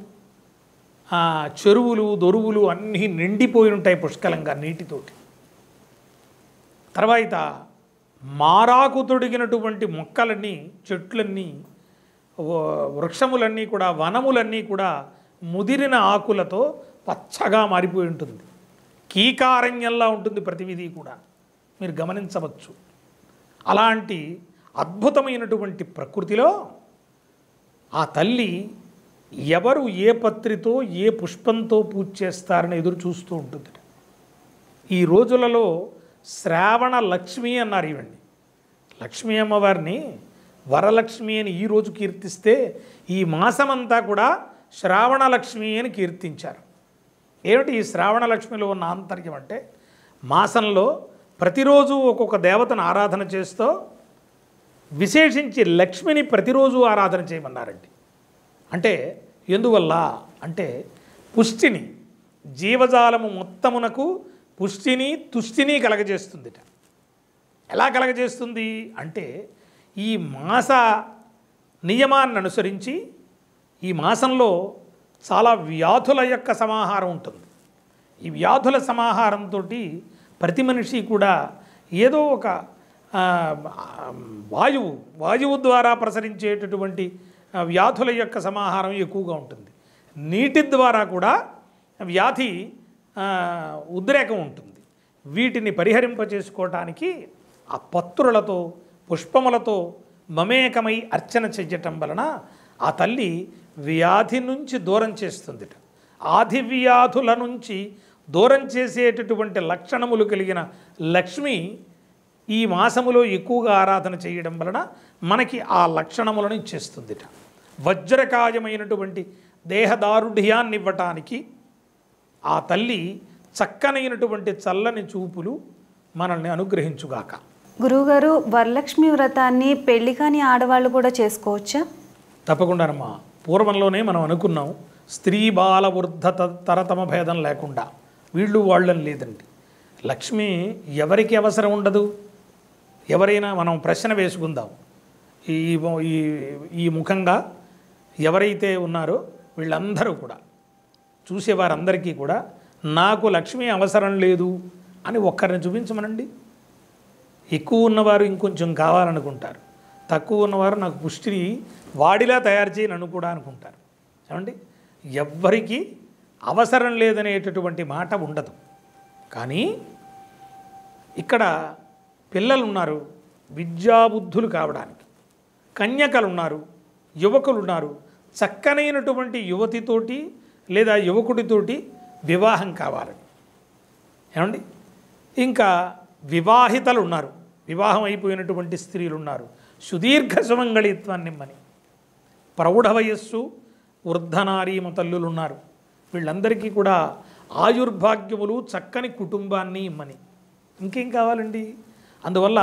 చెరువులు దొరువులు అన్నీ నిండిపోయి ఉంటాయి పుష్కలంగా నీటితోటి తర్వాత మారాకు తొడిగినటువంటి మొక్కలన్నీ చెట్లన్నీ వృక్షములన్నీ కూడా వనములన్నీ కూడా ముదిరిన ఆకులతో పచ్చగా మారిపోయి ఉంటుంది కీకారణ్యంలా ఉంటుంది ప్రతివిధి కూడా మీరు గమనించవచ్చు అలాంటి అద్భుతమైనటువంటి ప్రకృతిలో ఆ తల్లి ఎవరు ఏ పత్రితో ఏ పుష్పంతో పూజ చేస్తారని ఎదురు చూస్తూ ఉంటుంది ఈ రోజులలో శ్రావణ లక్ష్మి అన్నారు ఇవ్వండి లక్ష్మీ అమ్మవారిని వరలక్ష్మి అని ఈరోజు కీర్తిస్తే ఈ మాసమంతా కూడా శ్రావణలక్ష్మి అని కీర్తించారు ఏమిటి ఈ శ్రావణలక్ష్మిలో ఉన్న ఆంతర్యం అంటే మాసంలో ప్రతిరోజు ఒక్కొక్క దేవతను ఆరాధన చేస్తూ విశేషించి లక్ష్మిని ప్రతిరోజు ఆరాధన చేయమన్నారండి అంటే ఎందువల్ల అంటే పుష్టిని జీవజాలము మొత్తమునకు పుష్టిని తుష్టిని కలగజేస్తుందిట ఎలా కలగజేస్తుంది అంటే ఈ మాస నియమాన్ని అనుసరించి ఈ మాసంలో చాలా వ్యాధుల యొక్క సమాహారం ఉంటుంది ఈ వ్యాధుల సమాహారంతో ప్రతి మనిషి కూడా ఏదో ఒక వాయువు వాయువు ద్వారా ప్రసరించేటటువంటి వ్యాధుల యొక్క సమాహారం ఎక్కువగా ఉంటుంది నీటి ద్వారా కూడా వ్యాధి ఉద్రేకం ఉంటుంది వీటిని పరిహరింపచేసుకోవటానికి ఆ పత్రులతో పుష్పములతో మమేకమై అర్చన చెయ్యటం వలన ఆ తల్లి వ్యాధి నుంచి దూరం చేస్తుందిట ఆది వ్యాధుల నుంచి దూరం చేసేటటువంటి లక్షణములు కలిగిన లక్ష్మి ఈ మాసములో ఎక్కువగా ఆరాధన చేయడం వలన మనకి ఆ లక్షణములను ఇచ్చేస్తుందిట వజ్రకాయమైనటువంటి దేహదారుఢ్యాన్ని ఇవ్వటానికి ఆ తల్లి చక్కనైనటువంటి చల్లని చూపులు మనల్ని అనుగ్రహించుగాక గురువుగారు వరలక్ష్మి వ్రతాన్ని పెళ్లి కాని ఆడవాళ్ళు కూడా చేసుకోవచ్చా తప్పకుండానమ్మా పూర్వంలోనే మనం అనుకున్నాం స్త్రీ బాల వృద్ధ తరతమ భేదం లేకుండా వీళ్ళు వాళ్ళని లేదండి లక్ష్మి ఎవరికి అవసరం ఉండదు ఎవరైనా మనం ప్రశ్న వేసుకుందాం ఈ ఈ ఈ ముఖంగా ఎవరైతే ఉన్నారో వీళ్ళందరూ కూడా చూసేవారందరికీ కూడా నాకు లక్ష్మి అవసరం లేదు అని ఒక్కరిని చూపించమనండి ఎక్కువ ఉన్నవారు ఇంకొంచెం కావాలనుకుంటారు తక్కువ ఉన్నవారు నాకు పుష్టి వాడిలా తయారు చేయని నన్ను అనుకుంటారు చూడండి ఎవ్వరికీ అవసరం లేదనేటటువంటి మాట ఉండదు కానీ ఇక్కడ పిల్లలు ఉన్నారు విద్యాబుద్ధులు కావడానికి కన్యకలు ఉన్నారు యువకులు ఉన్నారు చక్కనైనటువంటి యువతితోటి లేదా యువకుడితోటి వివాహం కావాలని ఏమండి ఇంకా వివాహితలు ఉన్నారు వివాహం అయిపోయినటువంటి స్త్రీలు ఉన్నారు సుదీర్ఘ ఇమ్మని ప్రౌఢ వయస్సు వృద్ధనారీమ తల్లులు ఉన్నారు వీళ్ళందరికీ కూడా ఆయుర్భాగ్యములు చక్కని కుటుంబాన్ని ఇమ్మని ఇంకేం కావాలండి అందువల్ల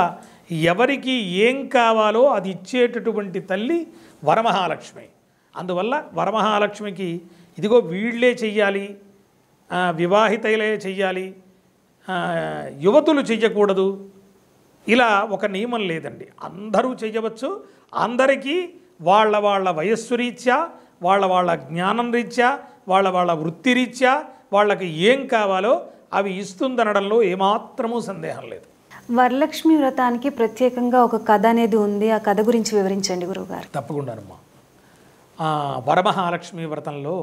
ఎవరికి ఏం కావాలో అది ఇచ్చేటటువంటి తల్లి వరమహాలక్ష్మి అందువల్ల వరమహాలక్ష్మికి ఇదిగో వీళ్ళే చెయ్యాలి వివాహితలే చెయ్యాలి యువతులు చెయ్యకూడదు ఇలా ఒక నియమం లేదండి అందరూ చేయవచ్చు అందరికీ వాళ్ళ వాళ్ళ వయస్సు రీత్యా వాళ్ళ వాళ్ళ జ్ఞానం రీత్యా వాళ్ళ వాళ్ళ వృత్తి రీత్యా వాళ్ళకి ఏం కావాలో అవి ఇస్తుందనడంలో ఏమాత్రమూ సందేహం లేదు వరలక్ష్మి వ్రతానికి ప్రత్యేకంగా ఒక కథ అనేది ఉంది ఆ కథ గురించి వివరించండి గురువుగారు తప్పకుండానమ్మా వరమహాలక్ష్మి వ్రతంలో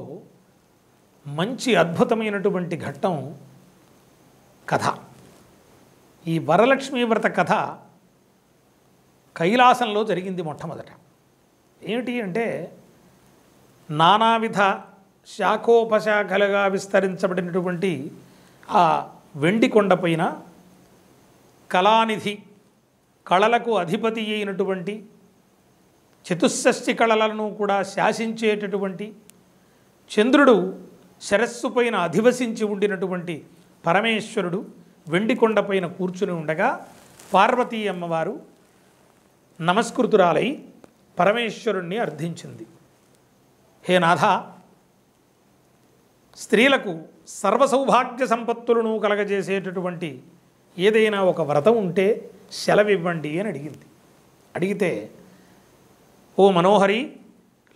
మంచి అద్భుతమైనటువంటి ఘట్టం కథ ఈ వరలక్ష్మీ వ్రత కథ కైలాసంలో జరిగింది మొట్టమొదట ఏమిటి అంటే నానావిధ శాఖోపశాఖలుగా విస్తరించబడినటువంటి ఆ వెండి కొండపైన కళానిధి కళలకు అధిపతి అయినటువంటి చతుషష్టి కళలను కూడా శాసించేటటువంటి చంద్రుడు శరస్సు పైన అధివసించి ఉండినటువంటి పరమేశ్వరుడు వెండికొండ పైన కూర్చుని ఉండగా పార్వతీ అమ్మవారు నమస్కృతురాలై పరమేశ్వరుణ్ణి అర్థించింది హే నాథ స్త్రీలకు సర్వసౌభాగ్య సంపత్తులను కలగజేసేటటువంటి ఏదైనా ఒక వ్రతం ఉంటే సెలవివ్వండి అని అడిగింది అడిగితే ఓ మనోహరి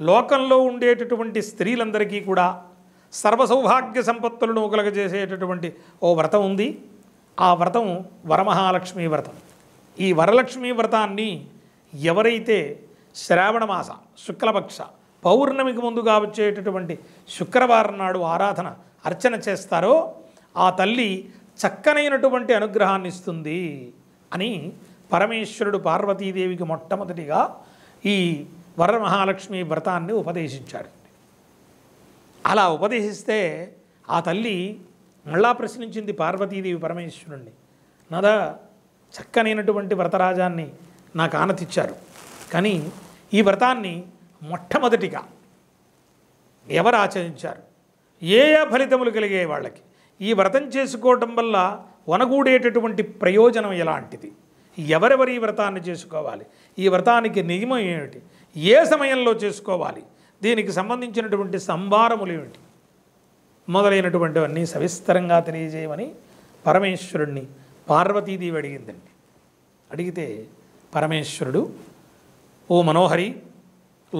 లోకంలో ఉండేటటువంటి స్త్రీలందరికీ కూడా సర్వసౌభాగ్య సంపత్తులను కలగజేసేటటువంటి ఓ వ్రతం ఉంది ఆ వ్రతం వరమహాలక్ష్మీ వ్రతం ఈ వరలక్ష్మీ వ్రతాన్ని ఎవరైతే శ్రావణ మాస శుక్లపక్ష పౌర్ణమికి ముందుగా వచ్చేటటువంటి శుక్రవారం నాడు ఆరాధన అర్చన చేస్తారో ఆ తల్లి చక్కనైనటువంటి అనుగ్రహాన్ని ఇస్తుంది అని పరమేశ్వరుడు పార్వతీదేవికి మొట్టమొదటిగా ఈ వరమహాలక్ష్మి వ్రతాన్ని ఉపదేశించాడు అలా ఉపదేశిస్తే ఆ తల్లి మళ్ళా ప్రశ్నించింది పార్వతీదేవి పరమేశ్వరుణ్ణి నాదా చక్కనైనటువంటి వ్రతరాజాన్ని నాకు ఆనతిచ్చారు కానీ ఈ వ్రతాన్ని మొట్టమొదటిగా ఎవరు ఆచరించారు ఏ ఏ ఫలితములు కలిగే వాళ్ళకి ఈ వ్రతం చేసుకోవటం వల్ల వనగూడేటటువంటి ప్రయోజనం ఎలాంటిది ఎవరెవరు ఈ వ్రతాన్ని చేసుకోవాలి ఈ వ్రతానికి నియమం ఏమిటి ఏ సమయంలో చేసుకోవాలి దీనికి సంబంధించినటువంటి సంభారములు ఏమిటి మొదలైనటువంటివన్నీ సవిస్తరంగా తెలియజేయమని పరమేశ్వరుణ్ణి పార్వతీదేవి అడిగిందండి అడిగితే పరమేశ్వరుడు ఓ మనోహరి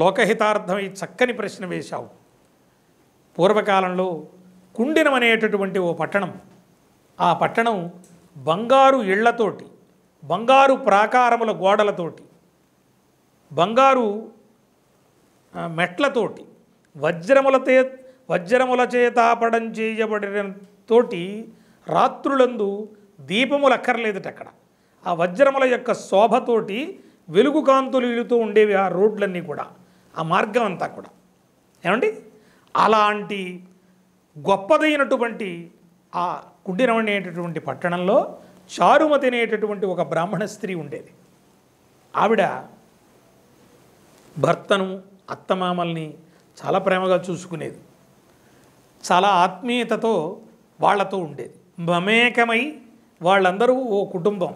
లోకహితార్థమై చక్కని ప్రశ్న వేశావు పూర్వకాలంలో కుండినం అనేటటువంటి ఓ పట్టణం ఆ పట్టణం బంగారు ఇళ్లతోటి బంగారు ప్రాకారముల గోడలతోటి బంగారు మెట్లతోటి వజ్రములతో వజ్రముల చేతాపడం చేయబడిన తోటి రాత్రులందు దీపములు అక్కర్లేదుట అక్కడ ఆ వజ్రముల యొక్క శోభతోటి వెలుగు కాంతులు ఇలుతూ ఉండేవి ఆ రోడ్లన్నీ కూడా ఆ మార్గం అంతా కూడా ఏమండి అలాంటి గొప్పదైనటువంటి ఆ కుడ్డిరం అనేటటువంటి పట్టణంలో చారుమతి అనేటటువంటి ఒక బ్రాహ్మణ స్త్రీ ఉండేది ఆవిడ భర్తను అత్తమామల్ని చాలా ప్రేమగా చూసుకునేది చాలా ఆత్మీయతతో వాళ్లతో ఉండేది మమేకమై వాళ్ళందరూ ఓ కుటుంబం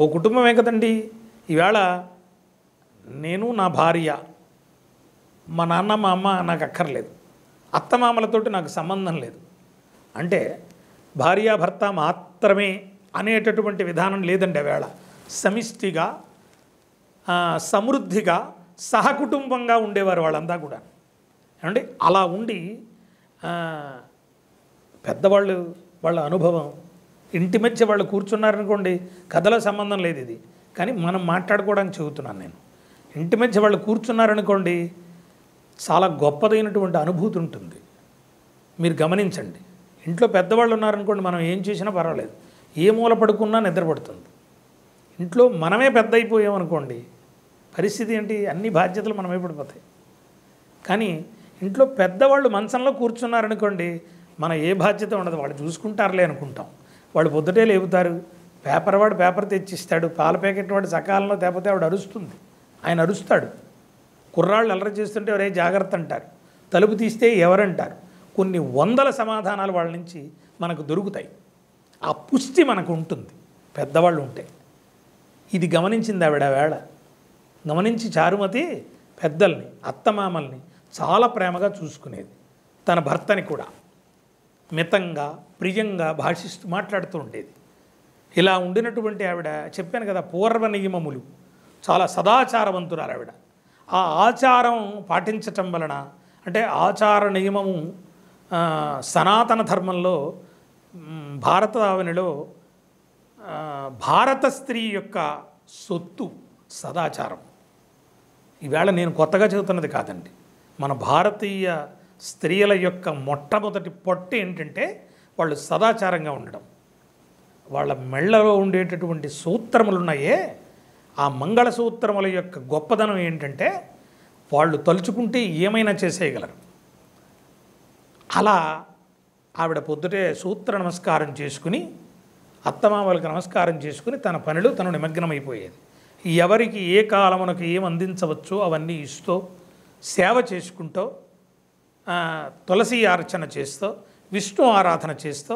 ఓ కుటుంబమే కదండి ఈవేళ నేను నా భార్య మా నాన్న మా అమ్మ నాకు అక్కర్లేదు అత్తమామలతోటి నాకు సంబంధం లేదు అంటే భార్యాభర్త మాత్రమే అనేటటువంటి విధానం లేదండి ఆవేళ సమిష్టిగా సమృద్ధిగా సహకుటుంబంగా ఉండేవారు వాళ్ళంతా కూడా ఏమండి అలా ఉండి పెద్దవాళ్ళు వాళ్ళ అనుభవం ఇంటి మధ్య వాళ్ళు కూర్చున్నారనుకోండి కథలో సంబంధం లేదు ఇది కానీ మనం మాట్లాడుకోవడానికి చెబుతున్నాను నేను ఇంటి మధ్య వాళ్ళు కూర్చున్నారనుకోండి చాలా గొప్పదైనటువంటి అనుభూతి ఉంటుంది మీరు గమనించండి ఇంట్లో పెద్దవాళ్ళు ఉన్నారనుకోండి మనం ఏం చేసినా పర్వాలేదు ఏ మూల పడుకున్నా నిద్రపడుతుంది ఇంట్లో మనమే పెద్ద అయిపోయామనుకోండి పరిస్థితి ఏంటి అన్ని బాధ్యతలు మనమే పడిపోతాయి కానీ ఇంట్లో పెద్దవాళ్ళు మంచంలో కూర్చున్నారనుకోండి మన ఏ బాధ్యత ఉండదు వాళ్ళు చూసుకుంటారులే అనుకుంటాం వాళ్ళు పొద్దుటే లేపుతారు పేపర్ వాడు పేపర్ తెచ్చిస్తాడు పాల ప్యాకెట్ వాడు సకాలంలో తేపతే ఆవిడ అరుస్తుంది ఆయన అరుస్తాడు కుర్రాళ్ళు అలరి చేస్తుంటే ఎవరే జాగ్రత్త అంటారు తలుపు తీస్తే ఎవరంటారు కొన్ని వందల సమాధానాలు వాళ్ళ నుంచి మనకు దొరుకుతాయి ఆ పుష్టి మనకు ఉంటుంది పెద్దవాళ్ళు ఉంటే ఇది గమనించింది ఆవిడ వేళ గమనించి చారుమతి పెద్దల్ని అత్తమామల్ని చాలా ప్రేమగా చూసుకునేది తన భర్తని కూడా మితంగా ప్రియంగా భాషిస్తూ మాట్లాడుతూ ఉండేది ఇలా ఉండినటువంటి ఆవిడ చెప్పాను కదా పూర్వ నియమములు చాలా సదాచారవంతురాలు ఆవిడ ఆ ఆచారం పాటించటం వలన అంటే ఆచార నియమము సనాతన ధర్మంలో భారతావనిలో భారత స్త్రీ యొక్క సొత్తు సదాచారం ఈవేళ నేను కొత్తగా చదువుతున్నది కాదండి మన భారతీయ స్త్రీల యొక్క మొట్టమొదటి పొట్టి ఏంటంటే వాళ్ళు సదాచారంగా ఉండడం వాళ్ళ మెళ్ళలో ఉండేటటువంటి సూత్రములు ఉన్నాయే ఆ మంగళసూత్రముల యొక్క గొప్పదనం ఏంటంటే వాళ్ళు తలుచుకుంటే ఏమైనా చేసేయగలరు అలా ఆవిడ పొద్దుటే సూత్ర నమస్కారం చేసుకుని అత్తమామలకు నమస్కారం చేసుకుని తన పనులు తను నిమగ్నమైపోయేది ఎవరికి ఏ కాలమునకు ఏం అందించవచ్చో అవన్నీ ఇస్తూ సేవ చేసుకుంటూ తులసి అర్చన చేస్తూ విష్ణు ఆరాధన చేస్తూ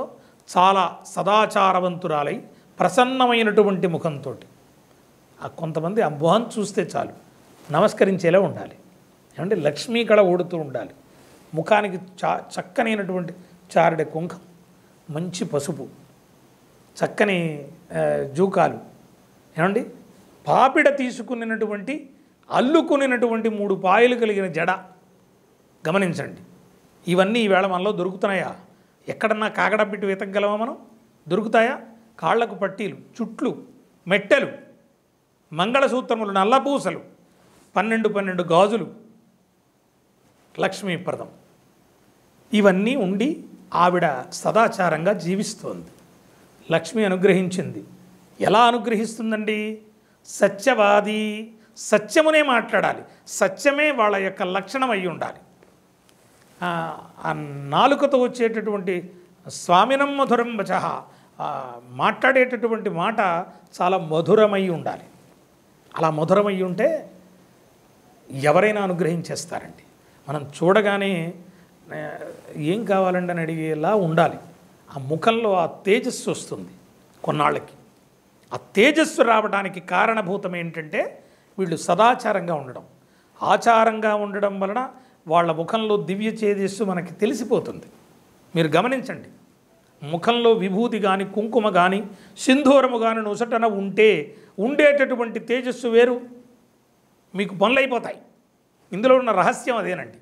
చాలా సదాచారవంతురాలై ప్రసన్నమైనటువంటి ముఖంతో ఆ కొంతమంది ఆ మొహం చూస్తే చాలు నమస్కరించేలా ఉండాలి ఏమంటే లక్ష్మీ కళ ఓడుతూ ఉండాలి ముఖానికి చా చక్కనైనటువంటి చారుడే కుంకం మంచి పసుపు చక్కని జూకాలు ఏమండి పాపిడ తీసుకున్నటువంటి అల్లుకునేటువంటి మూడు పాయలు కలిగిన జడ గమనించండి ఇవన్నీ ఈవేళ మనలో దొరుకుతున్నాయా ఎక్కడన్నా కాగడబిట్టు వెతకగలవా మనం దొరుకుతాయా కాళ్లకు పట్టీలు చుట్లు మెట్టెలు మంగళసూత్రములు నల్లపూసలు పన్నెండు పన్నెండు గాజులు లక్ష్మీప్రదం ఇవన్నీ ఉండి ఆవిడ సదాచారంగా జీవిస్తోంది లక్ష్మి అనుగ్రహించింది ఎలా అనుగ్రహిస్తుందండి సత్యవాది సత్యమునే మాట్లాడాలి సత్యమే వాళ్ళ యొక్క లక్షణం అయి ఉండాలి ఆ నాలుకతో వచ్చేటటువంటి స్వామినం మధురం వచ మాట్లాడేటటువంటి మాట చాలా మధురమై ఉండాలి అలా మధురమై ఉంటే ఎవరైనా అనుగ్రహించేస్తారండి మనం చూడగానే ఏం కావాలండి అని అడిగేలా ఉండాలి ఆ ముఖంలో ఆ తేజస్సు వస్తుంది కొన్నాళ్ళకి ఆ తేజస్సు రావడానికి కారణభూతం ఏంటంటే వీళ్ళు సదాచారంగా ఉండడం ఆచారంగా ఉండడం వలన వాళ్ళ ముఖంలో దివ్య చేదస్సు మనకి తెలిసిపోతుంది మీరు గమనించండి ముఖంలో విభూతి కానీ కుంకుమ కానీ సింధూరము కానీ నుసటన ఉంటే ఉండేటటువంటి తేజస్సు వేరు మీకు పనులైపోతాయి ఇందులో ఉన్న రహస్యం అదేనండి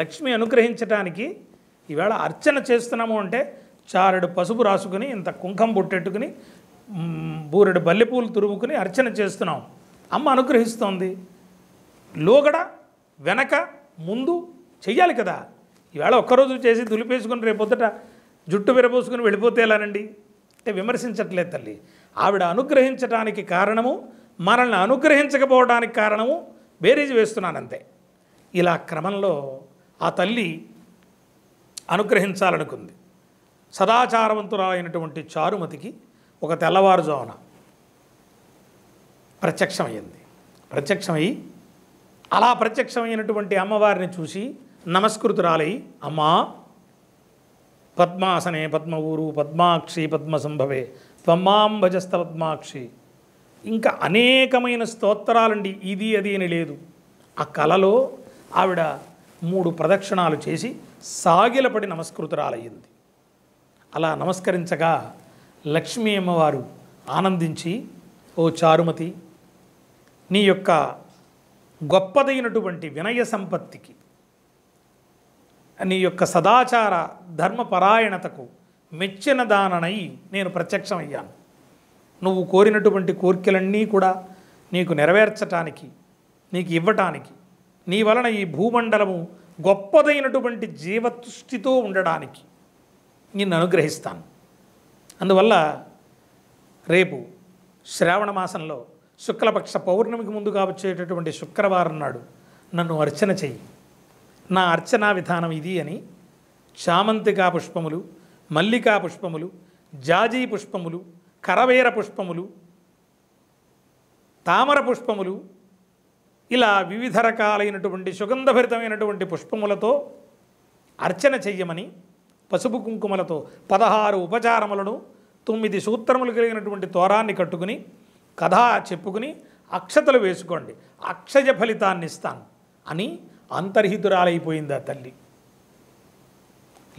లక్ష్మి అనుగ్రహించడానికి ఈవేళ అర్చన చేస్తున్నాము అంటే చారుడు పసుపు రాసుకుని ఇంత కుంకం బొట్టెట్టుకుని బూరెడు బల్లెపూలు తురుముకుని అర్చన చేస్తున్నాం అమ్మ అనుగ్రహిస్తోంది లోగడ వెనక ముందు చెయ్యాలి కదా ఈవేళ ఒక్కరోజు చేసి దులిపేసుకుని రేపొద్దుట జుట్టు విరబోసుకుని వెళ్ళిపోతే ఎలానండి అంటే విమర్శించట్లేదు తల్లి ఆవిడ అనుగ్రహించడానికి కారణము మనల్ని అనుగ్రహించకపోవడానికి కారణము బేరీజ్ వేస్తున్నానంతే ఇలా క్రమంలో ఆ తల్లి అనుగ్రహించాలనుకుంది సదాచారవంతురాలైనటువంటి చారుమతికి ఒక తెల్లవారుజామున ప్రత్యక్షమైంది ప్రత్యక్షమై అలా ప్రత్యక్షమైనటువంటి అమ్మవారిని చూసి నమస్కృతురాలై అమ్మా పద్మాసనే ఊరు పద్మాక్షి పద్మ సంభవే పద్మాక్షి ఇంకా అనేకమైన స్తోత్రాలండి ఇది అది అని లేదు ఆ కళలో ఆవిడ మూడు ప్రదక్షిణాలు చేసి సాగిలపడి నమస్కృతురాలయ్యింది అలా నమస్కరించగా లక్ష్మీ అమ్మవారు ఆనందించి ఓ చారుమతి నీ యొక్క గొప్పదైనటువంటి వినయ సంపత్తికి నీ యొక్క సదాచార ధర్మపరాయణతకు మెచ్చిన దాననై నేను ప్రత్యక్షమయ్యాను నువ్వు కోరినటువంటి కోరికలన్నీ కూడా నీకు నెరవేర్చటానికి నీకు ఇవ్వటానికి నీ వలన ఈ భూమండలము గొప్పదైనటువంటి జీవతుష్టితో ఉండడానికి నిన్ను అనుగ్రహిస్తాను అందువల్ల రేపు శ్రావణ మాసంలో శుక్లపక్ష పౌర్ణమికి ముందుగా వచ్చేటటువంటి శుక్రవారం నాడు నన్ను అర్చన చెయ్యి నా అర్చనా విధానం ఇది అని చామంతికా పుష్పములు మల్లికా పుష్పములు జాజీ పుష్పములు కరవేర పుష్పములు తామర పుష్పములు ఇలా వివిధ రకాలైనటువంటి సుగంధభరితమైనటువంటి పుష్పములతో అర్చన చెయ్యమని పసుపు కుంకుమలతో పదహారు ఉపచారములను తొమ్మిది సూత్రములు కలిగినటువంటి తోరాన్ని కట్టుకుని కథ చెప్పుకుని అక్షతలు వేసుకోండి అక్షయ ఫలితాన్ని ఇస్తాను అని అంతర్హితురాలైపోయింది ఆ తల్లి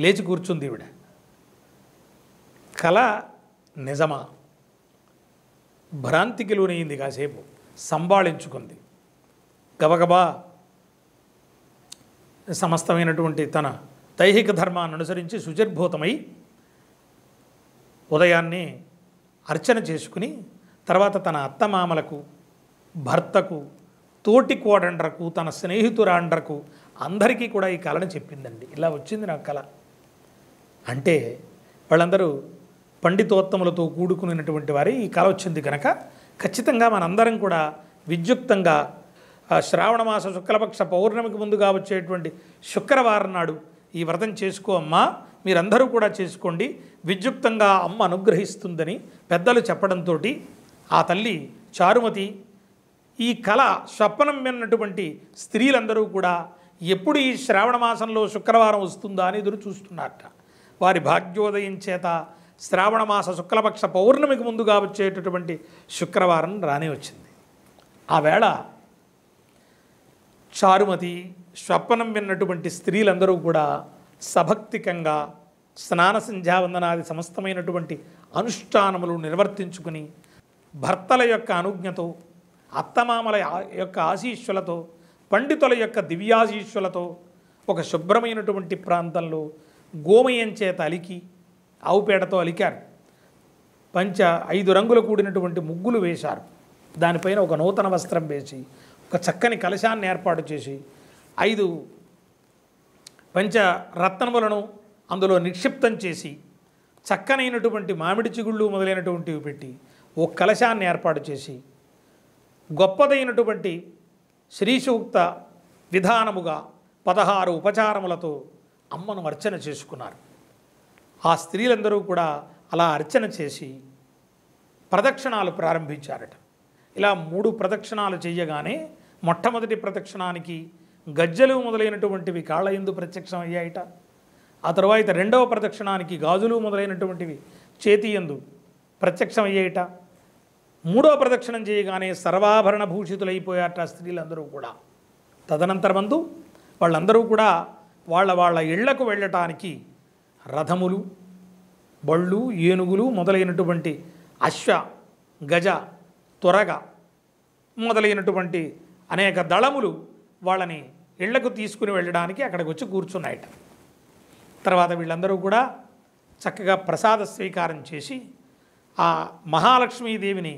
లేచి కూర్చుంది ఈవిడ కళ నిజమా భ్రాంతికి లోనైంది కాసేపు సంభాళించుకుంది గబగబా సమస్తమైనటువంటి తన దైహిక ధర్మాన్ని అనుసరించి సుజర్భూతమై ఉదయాన్నే అర్చన చేసుకుని తర్వాత తన అత్తమామలకు భర్తకు తోటి కోడండ్రకు తన స్నేహితురాండ్రకు అందరికీ కూడా ఈ కళను చెప్పిందండి ఇలా వచ్చింది నా కళ అంటే వాళ్ళందరూ పండితోత్తములతో కూడుకునేటువంటి వారి ఈ కళ వచ్చింది కనుక ఖచ్చితంగా మనందరం కూడా విద్యుక్తంగా శ్రావణమాస శుక్లపక్ష పౌర్ణమికి ముందుగా వచ్చేటువంటి శుక్రవారం నాడు ఈ వ్రతం చేసుకో అమ్మా మీరందరూ కూడా చేసుకోండి విద్యుక్తంగా అమ్మ అనుగ్రహిస్తుందని పెద్దలు చెప్పడంతో ఆ తల్లి చారుమతి ఈ కళ స్వప్నం విన్నటువంటి స్త్రీలందరూ కూడా ఎప్పుడు ఈ శ్రావణ మాసంలో శుక్రవారం వస్తుందా అని ఎదురు చూస్తున్నారట వారి భాగ్యోదయం చేత శ్రావణ మాస శుక్లపక్ష పౌర్ణమికి ముందుగా వచ్చేటటువంటి శుక్రవారం రానే వచ్చింది ఆ వేళ చారుమతి స్వప్నం విన్నటువంటి స్త్రీలందరూ కూడా సభక్తికంగా స్నాన సంధ్యావందనాది సమస్తమైనటువంటి అనుష్ఠానములు నిర్వర్తించుకుని భర్తల యొక్క అనుజ్ఞతో అత్తమామల యొక్క ఆశీస్సులతో పండితుల యొక్క దివ్యాశీస్సులతో ఒక శుభ్రమైనటువంటి ప్రాంతంలో గోమయం చేత అలికి ఆవుపేడతో అలికారు పంచ ఐదు రంగులు కూడినటువంటి ముగ్గులు వేశారు దానిపైన ఒక నూతన వస్త్రం వేసి ఒక చక్కని కలశాన్ని ఏర్పాటు చేసి ఐదు పంచ రత్నములను అందులో నిక్షిప్తం చేసి చక్కనైనటువంటి మామిడి చిగుళ్ళు మొదలైనటువంటివి పెట్టి ఓ కలశాన్ని ఏర్పాటు చేసి గొప్పదైనటువంటి శ్రీసూక్త విధానముగా పదహారు ఉపచారములతో అమ్మను అర్చన చేసుకున్నారు ఆ స్త్రీలందరూ కూడా అలా అర్చన చేసి ప్రదక్షిణాలు ప్రారంభించారట ఇలా మూడు ప్రదక్షిణాలు చేయగానే మొట్టమొదటి ప్రదక్షిణానికి గజ్జలు మొదలైనటువంటివి కాళ్ళ ఎందు ప్రత్యక్షం అయ్యాయట ఆ తర్వాత రెండవ ప్రదక్షిణానికి గాజులు మొదలైనటువంటివి చేతి ఎందు ప్రత్యక్షం అయ్యాయట మూడో ప్రదక్షిణం చేయగానే సర్వాభరణ భూషితులైపోయారట స్త్రీలందరూ కూడా తదనంతరమందు వాళ్ళందరూ కూడా వాళ్ళ వాళ్ళ ఇళ్లకు వెళ్ళటానికి రథములు బళ్ళు ఏనుగులు మొదలైనటువంటి అశ్వ గజ త్వరగ మొదలైనటువంటి అనేక దళములు వాళ్ళని ఇళ్లకు తీసుకుని వెళ్ళడానికి అక్కడికి వచ్చి కూర్చున్నాయట తర్వాత వీళ్ళందరూ కూడా చక్కగా ప్రసాద స్వీకారం చేసి ఆ మహాలక్ష్మీదేవిని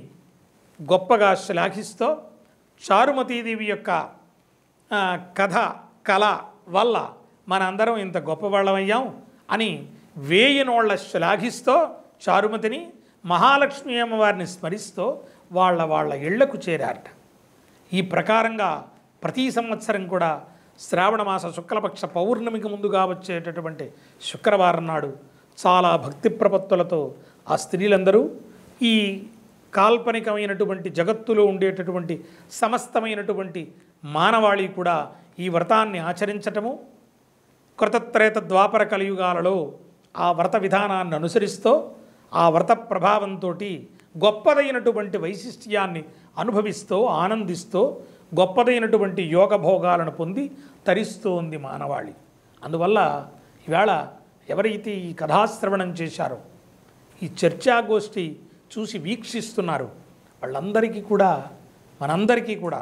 గొప్పగా శ్లాఘిస్తూ చారుమతీదేవి యొక్క కథ కళ వల్ల మనందరం ఇంత గొప్పవాళ్ళమయ్యాం అని వేయనోళ్ల శ్లాఘిస్తూ చారుమతిని మహాలక్ష్మి అమ్మవారిని స్మరిస్తూ వాళ్ళ వాళ్ళ ఇళ్లకు చేరారట ఈ ప్రకారంగా ప్రతి సంవత్సరం కూడా శ్రావణ మాస శుక్లపక్ష పౌర్ణమికి ముందుగా వచ్చేటటువంటి శుక్రవారం నాడు చాలా భక్తి ప్రపత్తులతో ఆ స్త్రీలందరూ ఈ కాల్పనికమైనటువంటి జగత్తులో ఉండేటటువంటి సమస్తమైనటువంటి మానవాళి కూడా ఈ వ్రతాన్ని ఆచరించటము కృతత్రేత ద్వాపర కలియుగాలలో ఆ వ్రత విధానాన్ని అనుసరిస్తూ ఆ వ్రత ప్రభావంతో గొప్పదైనటువంటి వైశిష్ట్యాన్ని అనుభవిస్తూ ఆనందిస్తూ గొప్పదైనటువంటి యోగ భోగాలను పొంది తరిస్తోంది మానవాళి అందువల్ల ఈవేళ ఎవరైతే ఈ కథాశ్రవణం చేశారో ఈ చర్చాగోష్ఠి చూసి వీక్షిస్తున్నారు వాళ్ళందరికీ కూడా మనందరికీ కూడా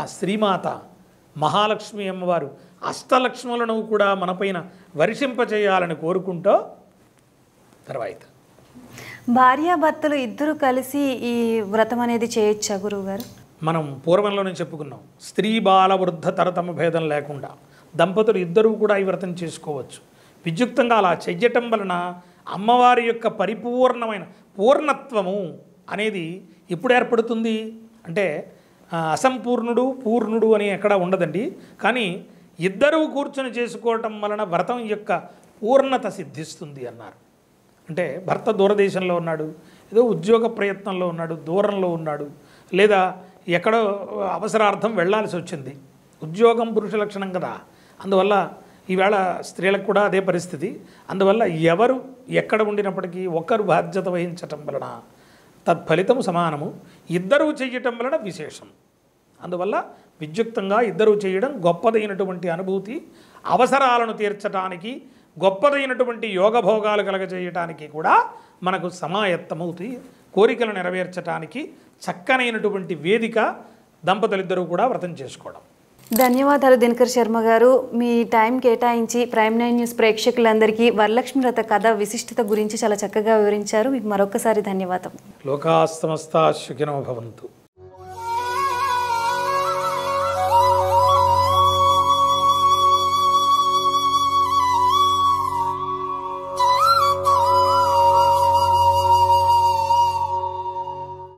ఆ శ్రీమాత మహాలక్ష్మి అమ్మవారు అష్టలక్ష్ములను కూడా మనపైన వర్షింపచేయాలని కోరుకుంటూ తర్వాత భార్యాభర్తలు ఇద్దరు కలిసి ఈ వ్రతం అనేది చేయొచ్చా గురువుగారు మనం పూర్వంలోనే చెప్పుకున్నాం స్త్రీ బాల వృద్ధ తరతమ భేదం లేకుండా దంపతులు ఇద్దరూ కూడా ఈ వ్రతం చేసుకోవచ్చు విద్యుక్తంగా అలా చెయ్యటం వలన అమ్మవారి యొక్క పరిపూర్ణమైన పూర్ణత్వము అనేది ఎప్పుడు ఏర్పడుతుంది అంటే అసంపూర్ణుడు పూర్ణుడు అని ఎక్కడ ఉండదండి కానీ ఇద్దరూ కూర్చొని చేసుకోవటం వలన వ్రతం యొక్క పూర్ణత సిద్ధిస్తుంది అన్నారు అంటే భర్త దూరదేశంలో ఉన్నాడు ఏదో ఉద్యోగ ప్రయత్నంలో ఉన్నాడు దూరంలో ఉన్నాడు లేదా ఎక్కడో అవసరార్థం వెళ్లాల్సి వచ్చింది ఉద్యోగం పురుష లక్షణం కదా అందువల్ల ఈవేళ స్త్రీలకు కూడా అదే పరిస్థితి అందువల్ల ఎవరు ఎక్కడ ఉండినప్పటికీ ఒకరు బాధ్యత వహించటం వలన తత్ఫలితము సమానము ఇద్దరు చేయటం వలన విశేషం అందువల్ల విద్యుక్తంగా ఇద్దరు చేయడం గొప్పదైనటువంటి అనుభూతి అవసరాలను తీర్చడానికి గొప్పదైనటువంటి యోగభోగాలు కలగజేయటానికి కూడా మనకు సమాయత్తమవుతాయి కోరికలు నెరవేర్చటానికి చక్కనైనటువంటి వేదిక దంపతులిద్దరూ కూడా వ్రతం చేసుకోవడం ధన్యవాదాలు దినకర్ శర్మ గారు మీ టైం కేటాయించి ప్రైమ్ నైన్ న్యూస్ ప్రేక్షకులందరికీ వరలక్ష్మి రథ కథ విశిష్టత గురించి చాలా చక్కగా వివరించారు మీకు మరొకసారి ధన్యవాదం లోకాస్తమస్త భవంతు